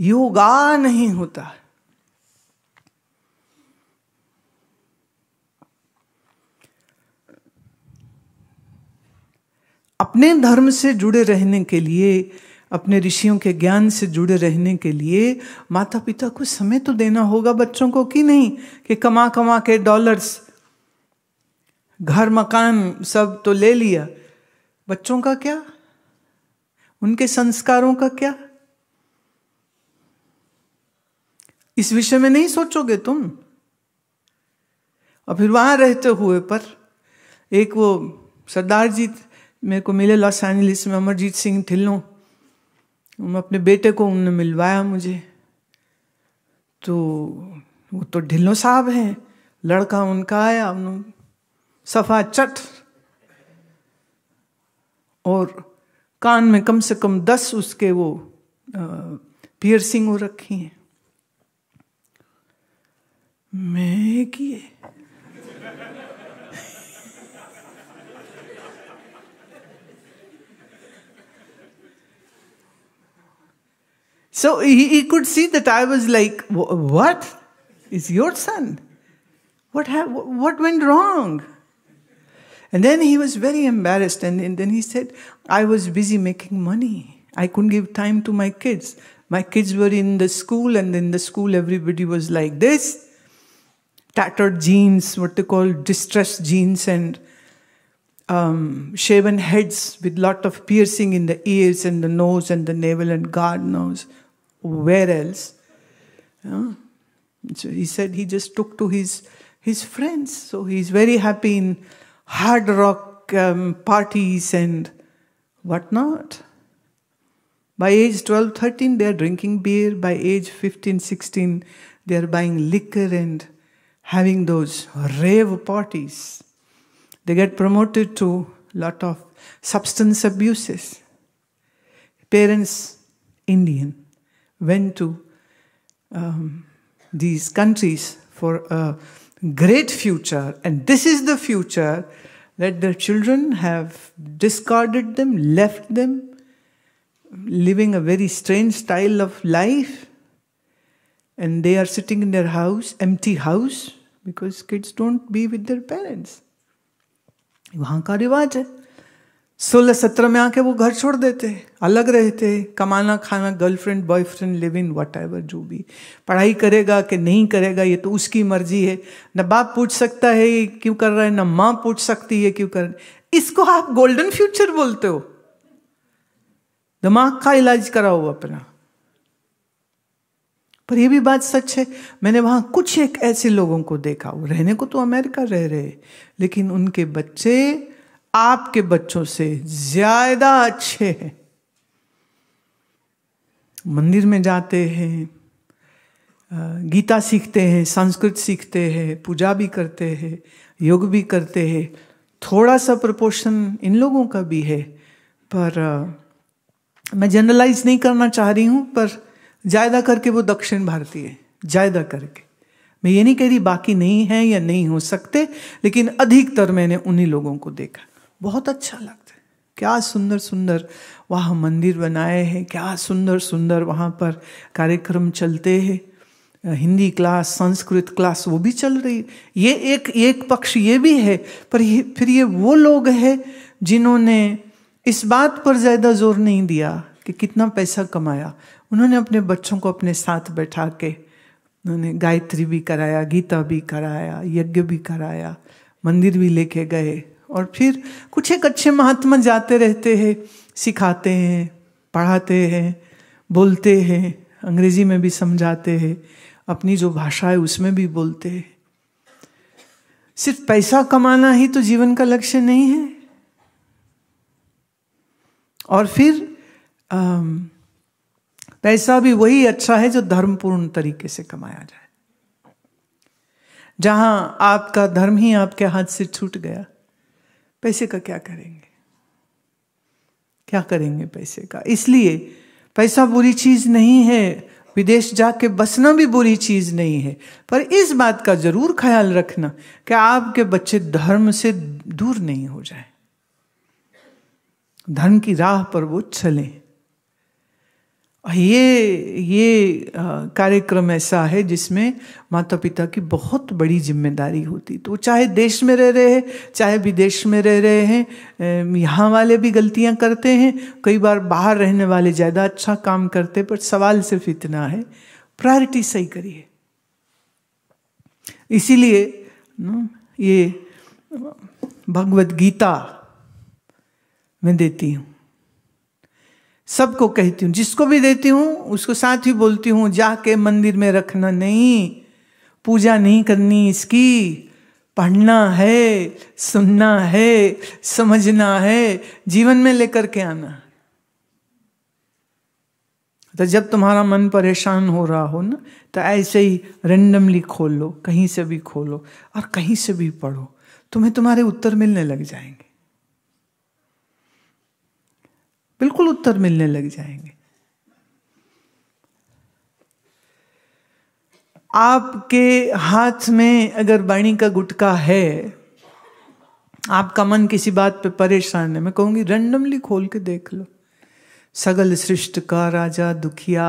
योगा नहीं होता अपने धर्म से जुड़े रहने के लिए अपने ऋषियों के ज्ञान से जुड़े रहने के लिए माता पिता को समय तो देना होगा बच्चों को कि नहीं कि कमा कमा के डॉलर्स घर मकान सब तो ले लिया बच्चों का क्या उनके संस्कारों का क्या इस विषय में नहीं सोचोगे तुम और फिर वहां रहते हुए पर एक वो सरदार जी मेरे को मिले लॉस एंजलिस में अमरजीत सिंह ढिल्लो अपने बेटे को उनने मिलवाया मुझे तो वो तो ढिल्लो साहब हैं लड़का उनका आया उन्होंने सफ़ा चट और कान में कम से कम दस उसके वो पियर्सिंग हो रखी हैं मैं किए So he, he could see that I was like, What is your son? What, ha- what went wrong? And then he was very embarrassed. And, and then he said, I was busy making money. I couldn't give time to my kids. My kids were in the school, and in the school, everybody was like this tattered jeans, what they call distressed jeans, and um, shaven heads with lot of piercing in the ears and the nose and the navel and God knows where else. Yeah. So he said he just took to his his friends. So he's very happy in hard rock um, parties and whatnot. By age 12, 13, they are drinking beer. By age 15, 16, they are buying liquor and having those rave parties. They get promoted to lot of substance abuses. Parents, Indian, went to um, these countries for a uh, great future, and this is the future that their children have discarded them, left them, living a very strange style of life, and they are sitting in their house, empty house, because kids don't be with their parents. वहाँ का रिवाज है सोलह सत्रह में आके वो घर छोड़ देते अलग रहते कमाना खाना girlfriend boyfriend live in whatever जो भी पढ़ाई करेगा कि नहीं करेगा ये तो उसकी मर्जी है न बाप पूछ सकता है क्यों कर रहा है न माँ पूछ सकती है क्यों कर इसको आप गोल्डन फ्यूचर बोलते हो दिमाग का इलाज कराओ अपना पर यह भी बात सच है मैंने वहां कुछ एक ऐसे लोगों को देखा वो रहने को तो अमेरिका रह रहे लेकिन उनके बच्चे आपके बच्चों से ज्यादा अच्छे हैं मंदिर में जाते हैं गीता सीखते हैं संस्कृत सीखते हैं पूजा भी करते हैं योग भी करते हैं थोड़ा सा प्रपोर्शन इन लोगों का भी है पर मैं जनरलाइज नहीं करना चाह रही हूँ पर ज़्यादा करके वो दक्षिण भारतीय है ज़्यादा करके मैं ये नहीं कह रही बाकी नहीं है या नहीं हो सकते लेकिन अधिकतर मैंने उन्हीं लोगों को देखा बहुत अच्छा लगता है क्या सुंदर सुंदर वहाँ मंदिर बनाए हैं क्या सुंदर सुंदर वहाँ पर कार्यक्रम चलते हैं हिंदी क्लास संस्कृत क्लास वो भी चल रही ये एक एक पक्ष ये भी है पर ये फिर ये वो लोग हैं जिन्होंने इस बात पर ज़्यादा जोर नहीं दिया कि कितना पैसा कमाया उन्होंने अपने बच्चों को अपने साथ बैठा के उन्होंने गायत्री भी कराया गीता भी कराया यज्ञ भी कराया मंदिर भी लेके गए और फिर कुछ एक अच्छे महात्मा जाते रहते हैं सिखाते हैं पढ़ाते हैं बोलते हैं अंग्रेजी में भी समझाते हैं अपनी जो भाषा है उसमें भी बोलते हैं सिर्फ पैसा कमाना ही तो जीवन का लक्ष्य नहीं है और फिर आ, पैसा भी वही अच्छा है जो धर्मपूर्ण तरीके से कमाया जाए जहां आपका धर्म ही आपके हाथ से छूट गया पैसे का क्या करेंगे क्या करेंगे पैसे का इसलिए पैसा बुरी चीज नहीं है विदेश जाके बसना भी बुरी चीज नहीं है पर इस बात का जरूर ख्याल रखना कि आपके बच्चे धर्म से दूर नहीं हो जाए धर्म की राह पर वो चलें ये ये कार्यक्रम ऐसा है जिसमें माता पिता की बहुत बड़ी जिम्मेदारी होती तो चाहे देश में रह रहे हैं चाहे विदेश में रह रहे हैं यहाँ वाले भी गलतियाँ करते हैं कई बार बाहर रहने वाले ज़्यादा अच्छा काम करते पर सवाल सिर्फ इतना है प्रायोरिटी सही करिए इसीलिए ये भगवत गीता मैं देती हूँ सबको कहती हूँ जिसको भी देती हूँ उसको साथ ही बोलती हूँ जाके मंदिर में रखना नहीं पूजा नहीं करनी इसकी पढ़ना है सुनना है समझना है जीवन में लेकर के आना तो जब तुम्हारा मन परेशान हो रहा हो ना तो ऐसे ही रेंडमली खोल लो कहीं से भी खोलो और कहीं से भी पढ़ो तुम्हें तुम्हारे उत्तर मिलने लग जाएंगे बिल्कुल उत्तर मिलने लग जाएंगे आपके हाथ में अगर वाणी का गुटका है आपका मन किसी बात पे परेशान है मैं कहूंगी रैंडमली खोल के देख लो सगल सृष्ट का राजा दुखिया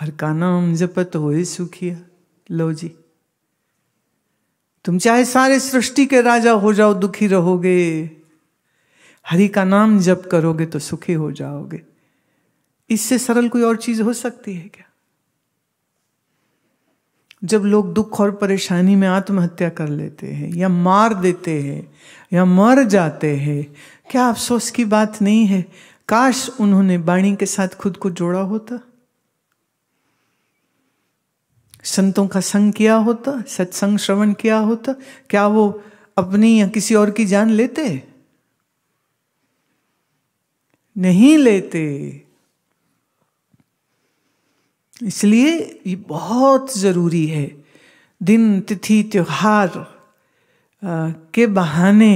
हर का नाम जपत हो सुखिया लो जी तुम चाहे सारे सृष्टि के राजा हो जाओ दुखी रहोगे हरि का नाम जप करोगे तो सुखी हो जाओगे इससे सरल कोई और चीज हो सकती है क्या जब लोग दुख और परेशानी में आत्महत्या कर लेते हैं या मार देते हैं या मर जाते हैं क्या अफसोस की बात नहीं है काश उन्होंने वाणी के साथ खुद को जोड़ा होता संतों का संग किया होता सत्संग श्रवण किया होता क्या वो अपनी या किसी और की जान लेते हैं नहीं लेते इसलिए ये बहुत ज़रूरी है दिन तिथि त्योहार के बहाने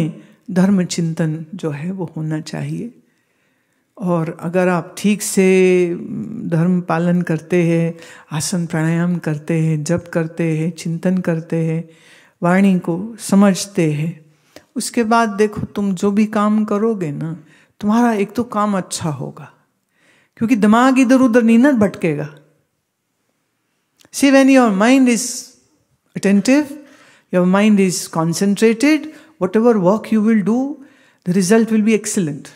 धर्म चिंतन जो है वो होना चाहिए और अगर आप ठीक से धर्म पालन करते हैं आसन प्राणायाम करते हैं जप करते हैं चिंतन करते हैं वाणी को समझते हैं उसके बाद देखो तुम जो भी काम करोगे ना तुम्हारा एक तो काम अच्छा होगा क्योंकि दिमाग इधर उधर नहीं ना भटकेगा see when your mind is attentive your mind is concentrated whatever work you will do the result will be excellent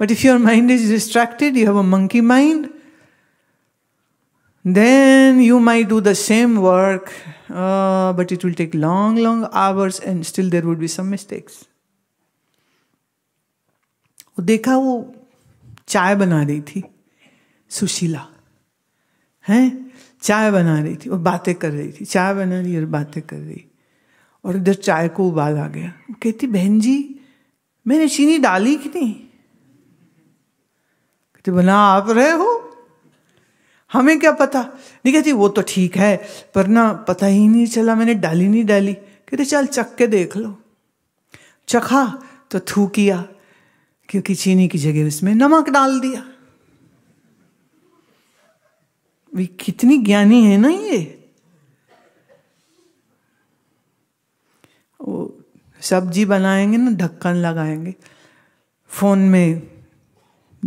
but if your mind is distracted you have a monkey mind then you may do the same work but it will take long long hours and still there would be some mistakes देखा वो चाय बना रही थी सुशीला हैं चाय बना रही थी और बातें कर रही थी चाय बना रही और बातें कर रही और इधर चाय को उबाल आ गया वो कहती बहन जी मैंने चीनी डाली कि नहीं कहती बना आप रहे हो हमें क्या पता नहीं कहती वो तो ठीक है पर ना पता ही नहीं चला मैंने डाली नहीं डाली कहते चल चख के देख लो चखा तो थू किया क्योंकि चीनी की जगह उसमें नमक डाल दिया वे कितनी ज्ञानी है ना ये वो सब्जी बनाएंगे ना ढक्कन लगाएंगे फोन में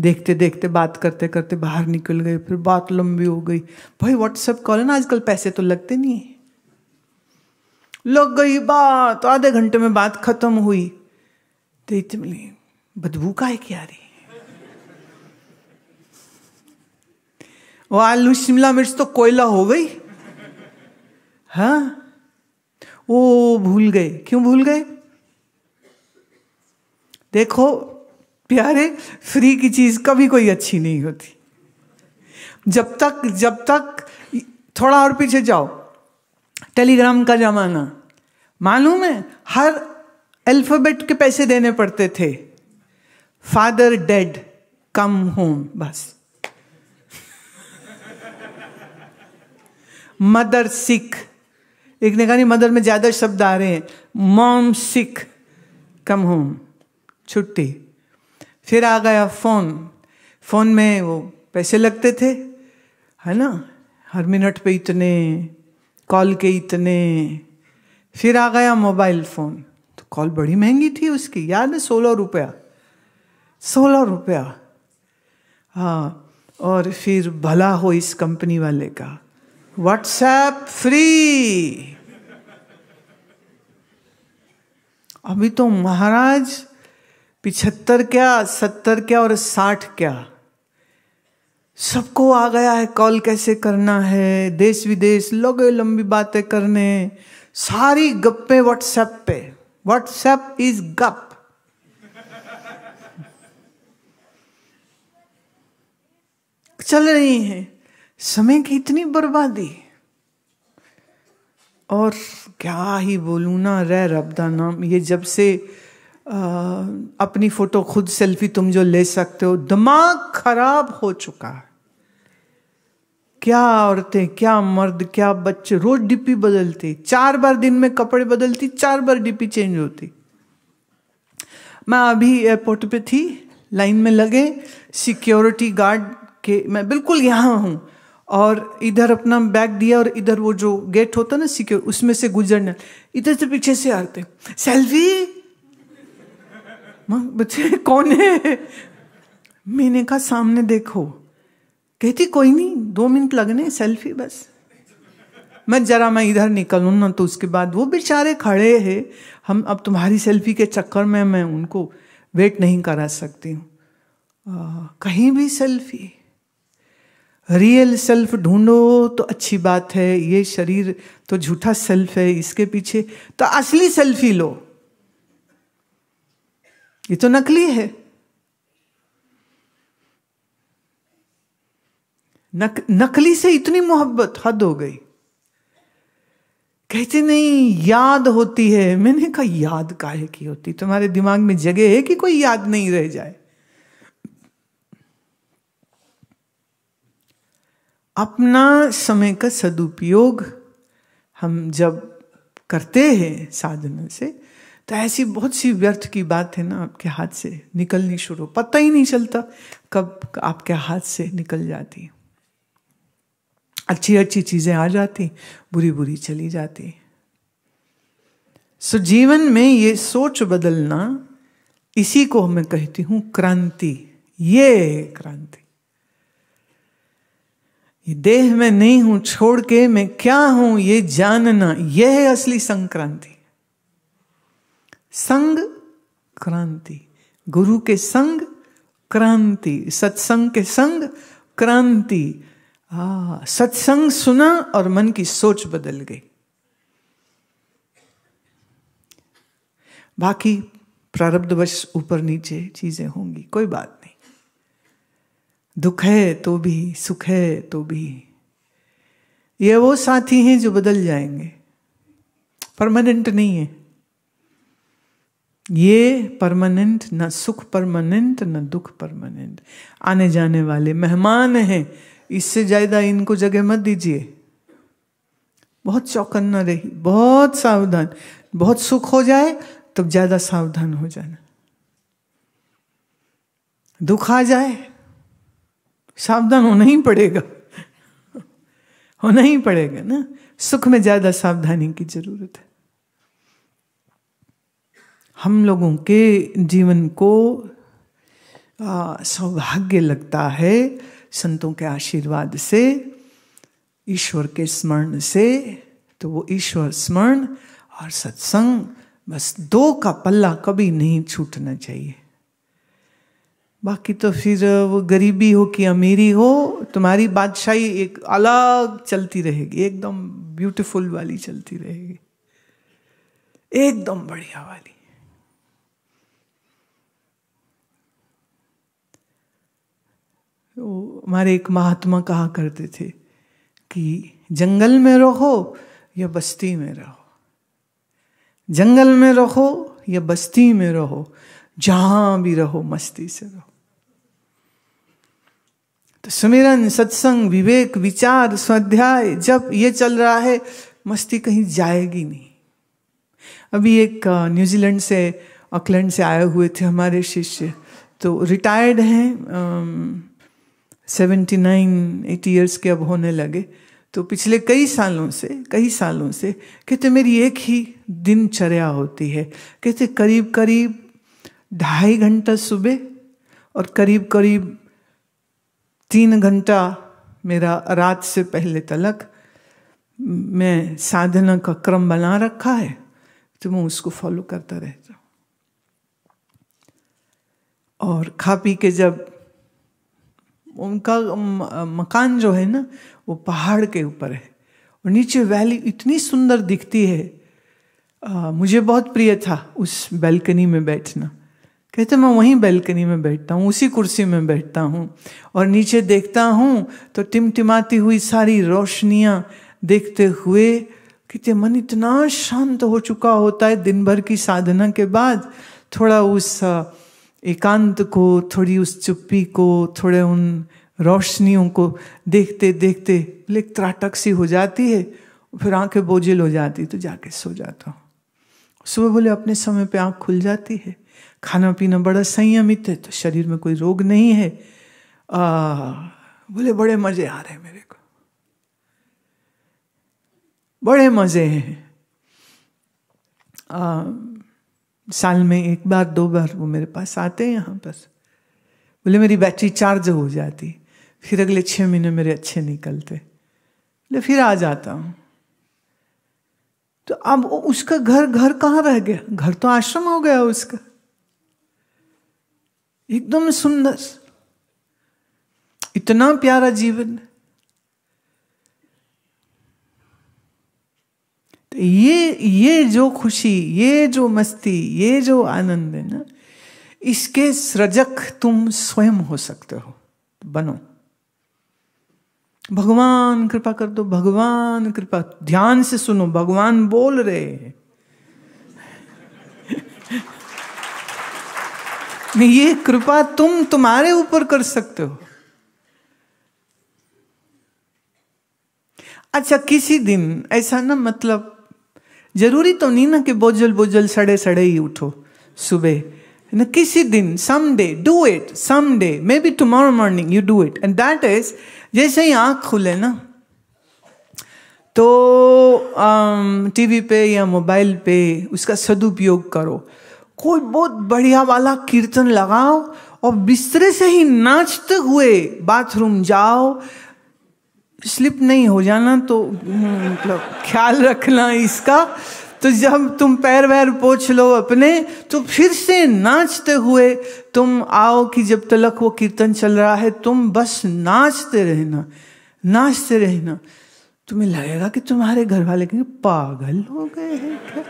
देखते देखते बात करते करते बाहर निकल गए फिर बात लंबी हो गई भाई व्हाट्सएप कॉल है ना आजकल पैसे तो लगते नहीं है लग गई बात आधे घंटे में बात खत्म हुई तो इतनी बदबू है क्या रही वो आलू शिमला मिर्च तो कोयला हो गई हाँ वो भूल गए क्यों भूल गए देखो प्यारे फ्री की चीज कभी कोई अच्छी नहीं होती जब तक जब तक थोड़ा और पीछे जाओ टेलीग्राम का जमाना मालूम है हर अल्फाबेट के पैसे देने पड़ते थे फादर डेड कम होम बस मदर सिख एक ने कहा नहीं मदर में ज्यादा शब्द आ रहे हैं मॉम सिख कम होम छुट्टी फिर आ गया फोन फोन में वो पैसे लगते थे है ना हर मिनट पे इतने कॉल के इतने फिर आ गया मोबाइल फोन तो कॉल बड़ी महंगी थी उसकी याद है सोलह रुपया सोलह रुपया हाँ और फिर भला हो इस कंपनी वाले का व्हाट्सएप फ्री अभी तो महाराज पिछहत्तर क्या सत्तर क्या और साठ क्या सबको आ गया है कॉल कैसे करना है देश विदेश लगे लंबी बातें करने सारी गप्पे व्हाट्सएप पे व्हाट्सएप इज गप चल रही हैं समय की इतनी बर्बादी और क्या ही बोलूँ ना रे रब दा नाम ये जब से आ, अपनी फोटो खुद सेल्फी तुम जो ले सकते हो दिमाग खराब हो चुका है क्या औरतें क्या मर्द क्या बच्चे रोज डिपी बदलती चार बार दिन में कपड़े बदलती चार बार डिपी चेंज होती मैं अभी एयरपोर्ट पे थी लाइन में लगे सिक्योरिटी गार्ड कि मैं बिल्कुल यहाँ हूँ और इधर अपना बैग दिया और इधर वो जो गेट होता ना सिक्योर उसमें से गुजरना इधर से पीछे से आते सेल्फी बच्चे कौन है मैंने कहा सामने देखो कहती कोई नहीं दो मिनट लगने सेल्फी बस मैं जरा मैं इधर निकलूँ ना तो उसके बाद वो बेचारे खड़े हैं हम अब तुम्हारी सेल्फी के चक्कर में मैं उनको वेट नहीं करा सकती हूँ कहीं भी सेल्फी रियल सेल्फ ढूंढो तो अच्छी बात है ये शरीर तो झूठा सेल्फ है इसके पीछे तो असली सेल्फी लो ये तो नकली है नक, नकली से इतनी मोहब्बत हद हो गई कहते नहीं याद होती है मैंने कहा याद काहे की होती तुम्हारे दिमाग में जगह है कि कोई याद नहीं रह जाए अपना समय का सदुपयोग हम जब करते हैं साधना से तो ऐसी बहुत सी व्यर्थ की बात है ना आपके हाथ से निकलनी शुरू पता ही नहीं चलता कब आपके हाथ से निकल जाती अच्छी अच्छी चीजें आ जाती बुरी बुरी चली जाती सो जीवन में ये सोच बदलना इसी को मैं कहती हूं क्रांति ये क्रांति ये देह में नहीं हूं छोड़ के मैं क्या हूं ये जानना यह है असली संक्रांति संग क्रांति गुरु के संग क्रांति सत्संग के संग क्रांति आ सत्संग सुना और मन की सोच बदल गई बाकी प्रारब्धवश ऊपर नीचे चीजें होंगी कोई बात नहीं दुख है तो भी सुख है तो भी ये वो साथी हैं जो बदल जाएंगे परमानेंट नहीं है ये परमानेंट न सुख परमानेंट न दुख परमानेंट आने जाने वाले मेहमान हैं इससे ज्यादा इनको जगह मत दीजिए बहुत चौकन्ना रही बहुत सावधान बहुत सुख हो जाए तब ज्यादा सावधान हो जाना दुख आ जाए सावधान होना ही पड़ेगा होना ही पड़ेगा ना सुख में ज्यादा सावधानी की जरूरत है हम लोगों के जीवन को सौभाग्य लगता है संतों के आशीर्वाद से ईश्वर के स्मरण से तो वो ईश्वर स्मरण और सत्संग बस दो का पल्ला कभी नहीं छूटना चाहिए बाकी तो फिर वो गरीबी हो कि अमीरी हो तुम्हारी बादशाही एक अलग चलती रहेगी एकदम ब्यूटीफुल वाली चलती रहेगी एकदम बढ़िया वाली तो हमारे एक महात्मा कहा करते थे कि जंगल में रहो या बस्ती में रहो जंगल में रहो या बस्ती में रहो जहां भी रहो मस्ती से रहो तो सुमिरन सत्संग विवेक विचार स्वाध्याय जब ये चल रहा है मस्ती कहीं जाएगी नहीं अभी एक न्यूजीलैंड से ऑकलैंड से आए हुए थे हमारे शिष्य तो रिटायर्ड हैं सेवेंटी नाइन एटी ईयर्स के अब होने लगे तो पिछले कई सालों से कई सालों से कहते मेरी एक ही दिनचर्या होती है कहते करीब करीब ढाई घंटा सुबह और करीब करीब तीन घंटा मेरा रात से पहले तलक मैं साधना का क्रम बना रखा है तो मैं उसको फॉलो करता रहता हूँ और खा पी के जब उनका मकान जो है ना वो पहाड़ के ऊपर है और नीचे वैली इतनी सुंदर दिखती है आ, मुझे बहुत प्रिय था उस बैल्कनी में बैठना कहते मैं वहीं बैल्कनी में बैठता हूँ उसी कुर्सी में बैठता हूँ और नीचे देखता हूँ तो टिमटिमाती हुई सारी रोशनियाँ देखते हुए कहते मन इतना शांत हो चुका होता है दिन भर की साधना के बाद थोड़ा उस एकांत को थोड़ी उस चुप्पी को थोड़े उन रोशनियों को देखते देखते लेक त्राटक सी हो जाती है फिर आंखें बोझिल हो जाती तो जाके सो जाता हूँ सुबह बोले अपने समय पे आँख खुल जाती है खाना पीना बड़ा संयमित है तो शरीर में कोई रोग नहीं है आ, बोले बड़े मजे आ रहे हैं मेरे को बड़े मजे हैं आ, साल में एक बार दो बार वो मेरे पास आते हैं यहाँ पर बोले मेरी बैटरी चार्ज हो जाती फिर अगले छः महीने मेरे अच्छे निकलते बोले फिर आ जाता हूँ तो अब उसका घर घर कहाँ रह गया घर तो आश्रम हो गया उसका एकदम सुंदर इतना प्यारा जीवन तो ये ये जो खुशी ये जो मस्ती ये जो आनंद है ना इसके सृजक तुम स्वयं हो सकते हो बनो भगवान कृपा कर दो भगवान कृपा ध्यान से सुनो भगवान बोल रहे हैं ये कृपा तुम तुम्हारे ऊपर कर सकते हो अच्छा किसी दिन ऐसा ना मतलब जरूरी तो नहीं ना कि बोझल बोझल सड़े सड़े ही उठो सुबह ना किसी दिन some day do it some day maybe tomorrow morning you do it and that is जैसे ही आंख खुले ना तो टीवी पे या मोबाइल पे उसका सदुपयोग करो कोई बहुत बढ़िया वाला कीर्तन लगाओ और बिस्तरे से ही नाचते हुए बाथरूम जाओ स्लिप नहीं हो जाना तो हम्म, मतलब ख्याल रखना इसका तो जब तुम पैर वैर पोछ लो अपने तो फिर से नाचते हुए तुम आओ कि जब तलक वो कीर्तन चल रहा है तुम बस नाचते रहना नाचते रहना तुम्हें लगेगा कि तुम्हारे घर वाले कहेंगे पागल हो गए हैं क्या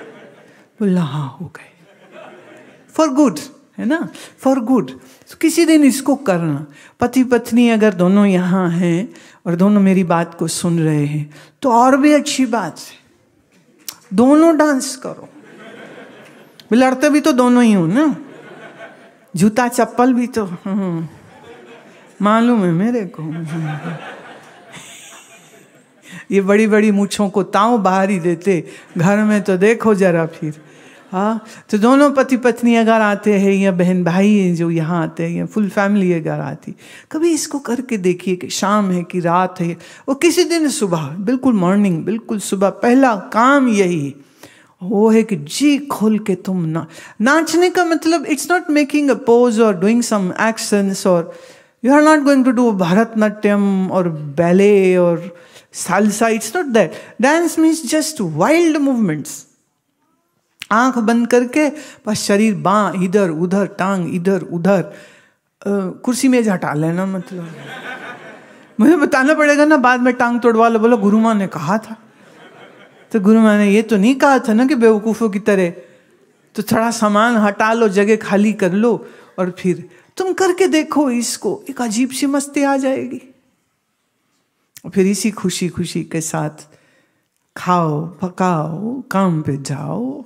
बोला हाँ हो गए फॉर गुड है ना फॉर गुड तो किसी दिन इसको करना पति पत्नी अगर दोनों यहाँ हैं और दोनों मेरी बात को सुन रहे हैं तो और भी अच्छी बात है दोनों डांस करो लड़ते भी तो दोनों ही हो ना जूता चप्पल भी तो हम्म। मालूम है मेरे को ये बड़ी बड़ी मूछों को ताऊ बाहर ही देते घर में तो देखो जरा फिर हाँ तो दोनों पति पत्नी अगर आते हैं या बहन भाई जो यहाँ आते हैं या फुल फैमिली अगर आती कभी इसको करके देखिए कि शाम है कि रात है वो किसी दिन सुबह बिल्कुल मॉर्निंग बिल्कुल सुबह पहला काम यही वो है कि जी खोल के तुम ना नाचने का मतलब it's not making a pose और डूइंग सम एक्शंस और you are not going to do Bharatanatyam और बैले और salsa it's not that dance means just wild movements आंख बंद करके बस शरीर बाँ इधर उधर टांग इधर उधर कुर्सी में हटा लेना मतलब मुझे बताना पड़ेगा ना बाद में टांग तोड़वा लो बोलो गुरु माँ ने कहा था तो गुरु माँ ने ये तो नहीं कहा था ना कि बेवकूफ़ों की तरह तो थोड़ा सामान हटा लो जगह खाली कर लो और फिर तुम करके देखो इसको एक अजीब सी मस्ती आ जाएगी फिर इसी खुशी खुशी के साथ खाओ पकाओ काम पे जाओ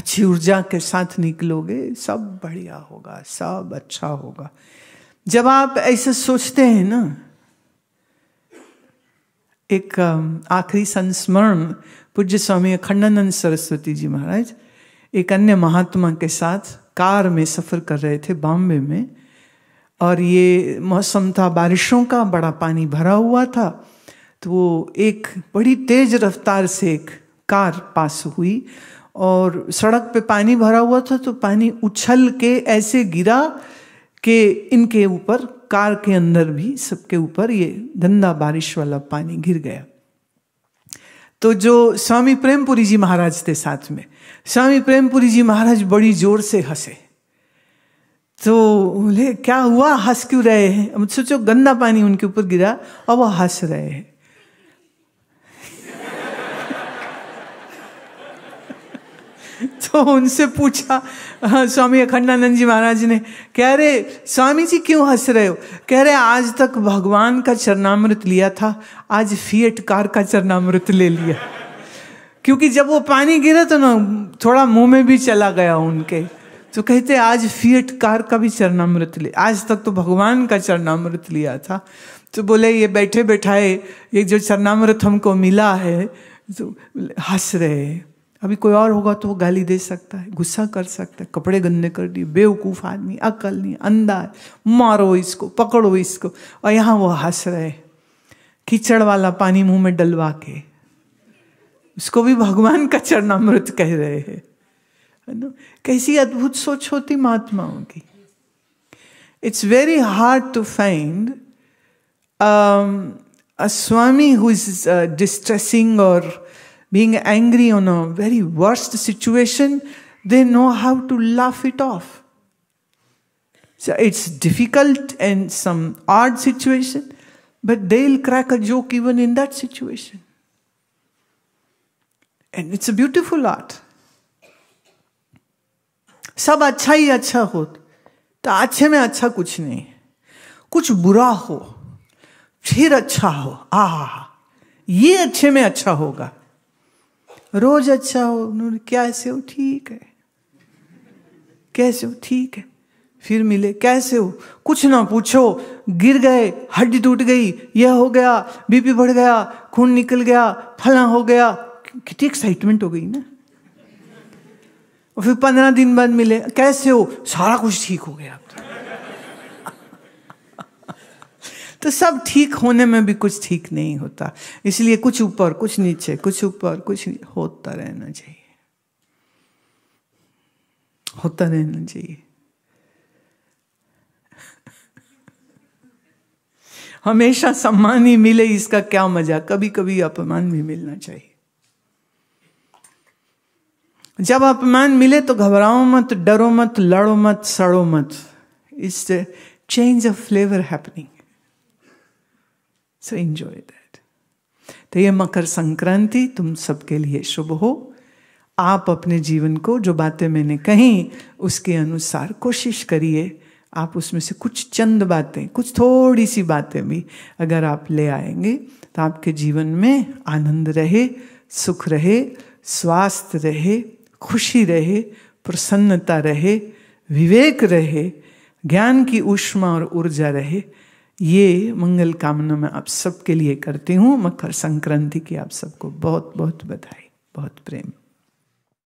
अच्छी ऊर्जा के साथ निकलोगे सब बढ़िया होगा सब अच्छा होगा जब आप ऐसे सोचते हैं ना एक आखिरी संस्मरण पूज्य स्वामी अखंडानंद सरस्वती जी महाराज एक अन्य महात्मा के साथ कार में सफर कर रहे थे बॉम्बे में और ये मौसम था बारिशों का बड़ा पानी भरा हुआ था तो वो एक बड़ी तेज रफ्तार से एक कार पास हुई और सड़क पे पानी भरा हुआ था तो पानी उछल के ऐसे गिरा कि इनके ऊपर कार के अंदर भी सबके ऊपर ये गंदा बारिश वाला पानी गिर गया तो जो स्वामी प्रेमपुरी जी महाराज थे साथ में स्वामी प्रेमपुरी जी महाराज बड़ी जोर से हंसे तो बोले क्या हुआ हंस क्यों रहे हैं सोचो गंदा पानी उनके ऊपर गिरा और वो हंस रहे हैं (laughs) तो उनसे पूछा हाँ, स्वामी अखंडानंद जी महाराज ने कह रहे स्वामी जी क्यों हंस रहे हो कह रहे आज तक भगवान का चरणामृत लिया था आज फिएट कार का चरणामृत ले लिया क्योंकि जब वो पानी गिरा तो ना थोड़ा मुंह में भी चला गया उनके तो कहते आज फिएट कार का भी चरणामृत ले आज तक तो भगवान का चरणामृत लिया था तो बोले ये बैठे बैठाए ये जो चरणामृत हमको मिला है तो हंस रहे अभी कोई और होगा तो वो गाली दे सकता है गुस्सा कर सकता है कपड़े गंदे कर दिए बेवकूफ़ आदमी अकल नहीं अंधा है मारो इसको पकड़ो इसको और यहाँ वो हंस रहे कीचड़ वाला पानी मुंह में डलवा के उसको भी भगवान का चरणामृत कह रहे हैं कैसी अद्भुत सोच होती महात्माओं की it's very hard to find a Swami who is uh, being angry on a very worst situation, they know how to laugh it off. So it's difficult in some odd situation, but they'll crack a joke even in that situation. And it's a beautiful art. सब अच्छा ही अच्छा हो तो अच्छे में अच्छा कुछ नहीं कुछ बुरा हो फिर अच्छा हो आ ये अच्छे में अच्छा होगा रोज अच्छा हो उन्होंने कैसे हो ठीक है कैसे हो ठीक है फिर मिले कैसे हो कुछ ना पूछो गिर गए हड्डी टूट गई यह हो गया बीपी बढ़ गया खून निकल गया फला हो गया कितनी एक्साइटमेंट हो गई ना और फिर पंद्रह दिन बाद मिले कैसे हो सारा कुछ ठीक हो गया आपका तो सब ठीक होने में भी कुछ ठीक नहीं होता इसलिए कुछ ऊपर कुछ नीचे कुछ ऊपर कुछ होता रहना चाहिए होता रहना चाहिए (laughs) हमेशा सम्मान ही मिले इसका क्या मजा कभी कभी अपमान भी मिलना चाहिए जब अपमान मिले तो घबराओ मत डरो मत लड़ो मत सड़ो मत it's change of flavour happening so enjoy that तो ये मकर संक्रांति तुम सबके लिए शुभ हो आप अपने जीवन को जो बातें मैंने कही उसके अनुसार कोशिश करिए आप उसमें से कुछ चंद बातें कुछ थोड़ी सी बातें भी अगर आप ले आएंगे तो आपके जीवन में आनंद रहे सुख रहे स्वास्थ्य रहे खुशी रहे प्रसन्नता रहे विवेक रहे ज्ञान की ऊष्मा और ऊर्जा रहे ये मंगल कामना मैं आप सबके लिए करती हूँ मकर संक्रांति की आप सबको बहुत बहुत बधाई बहुत प्रेम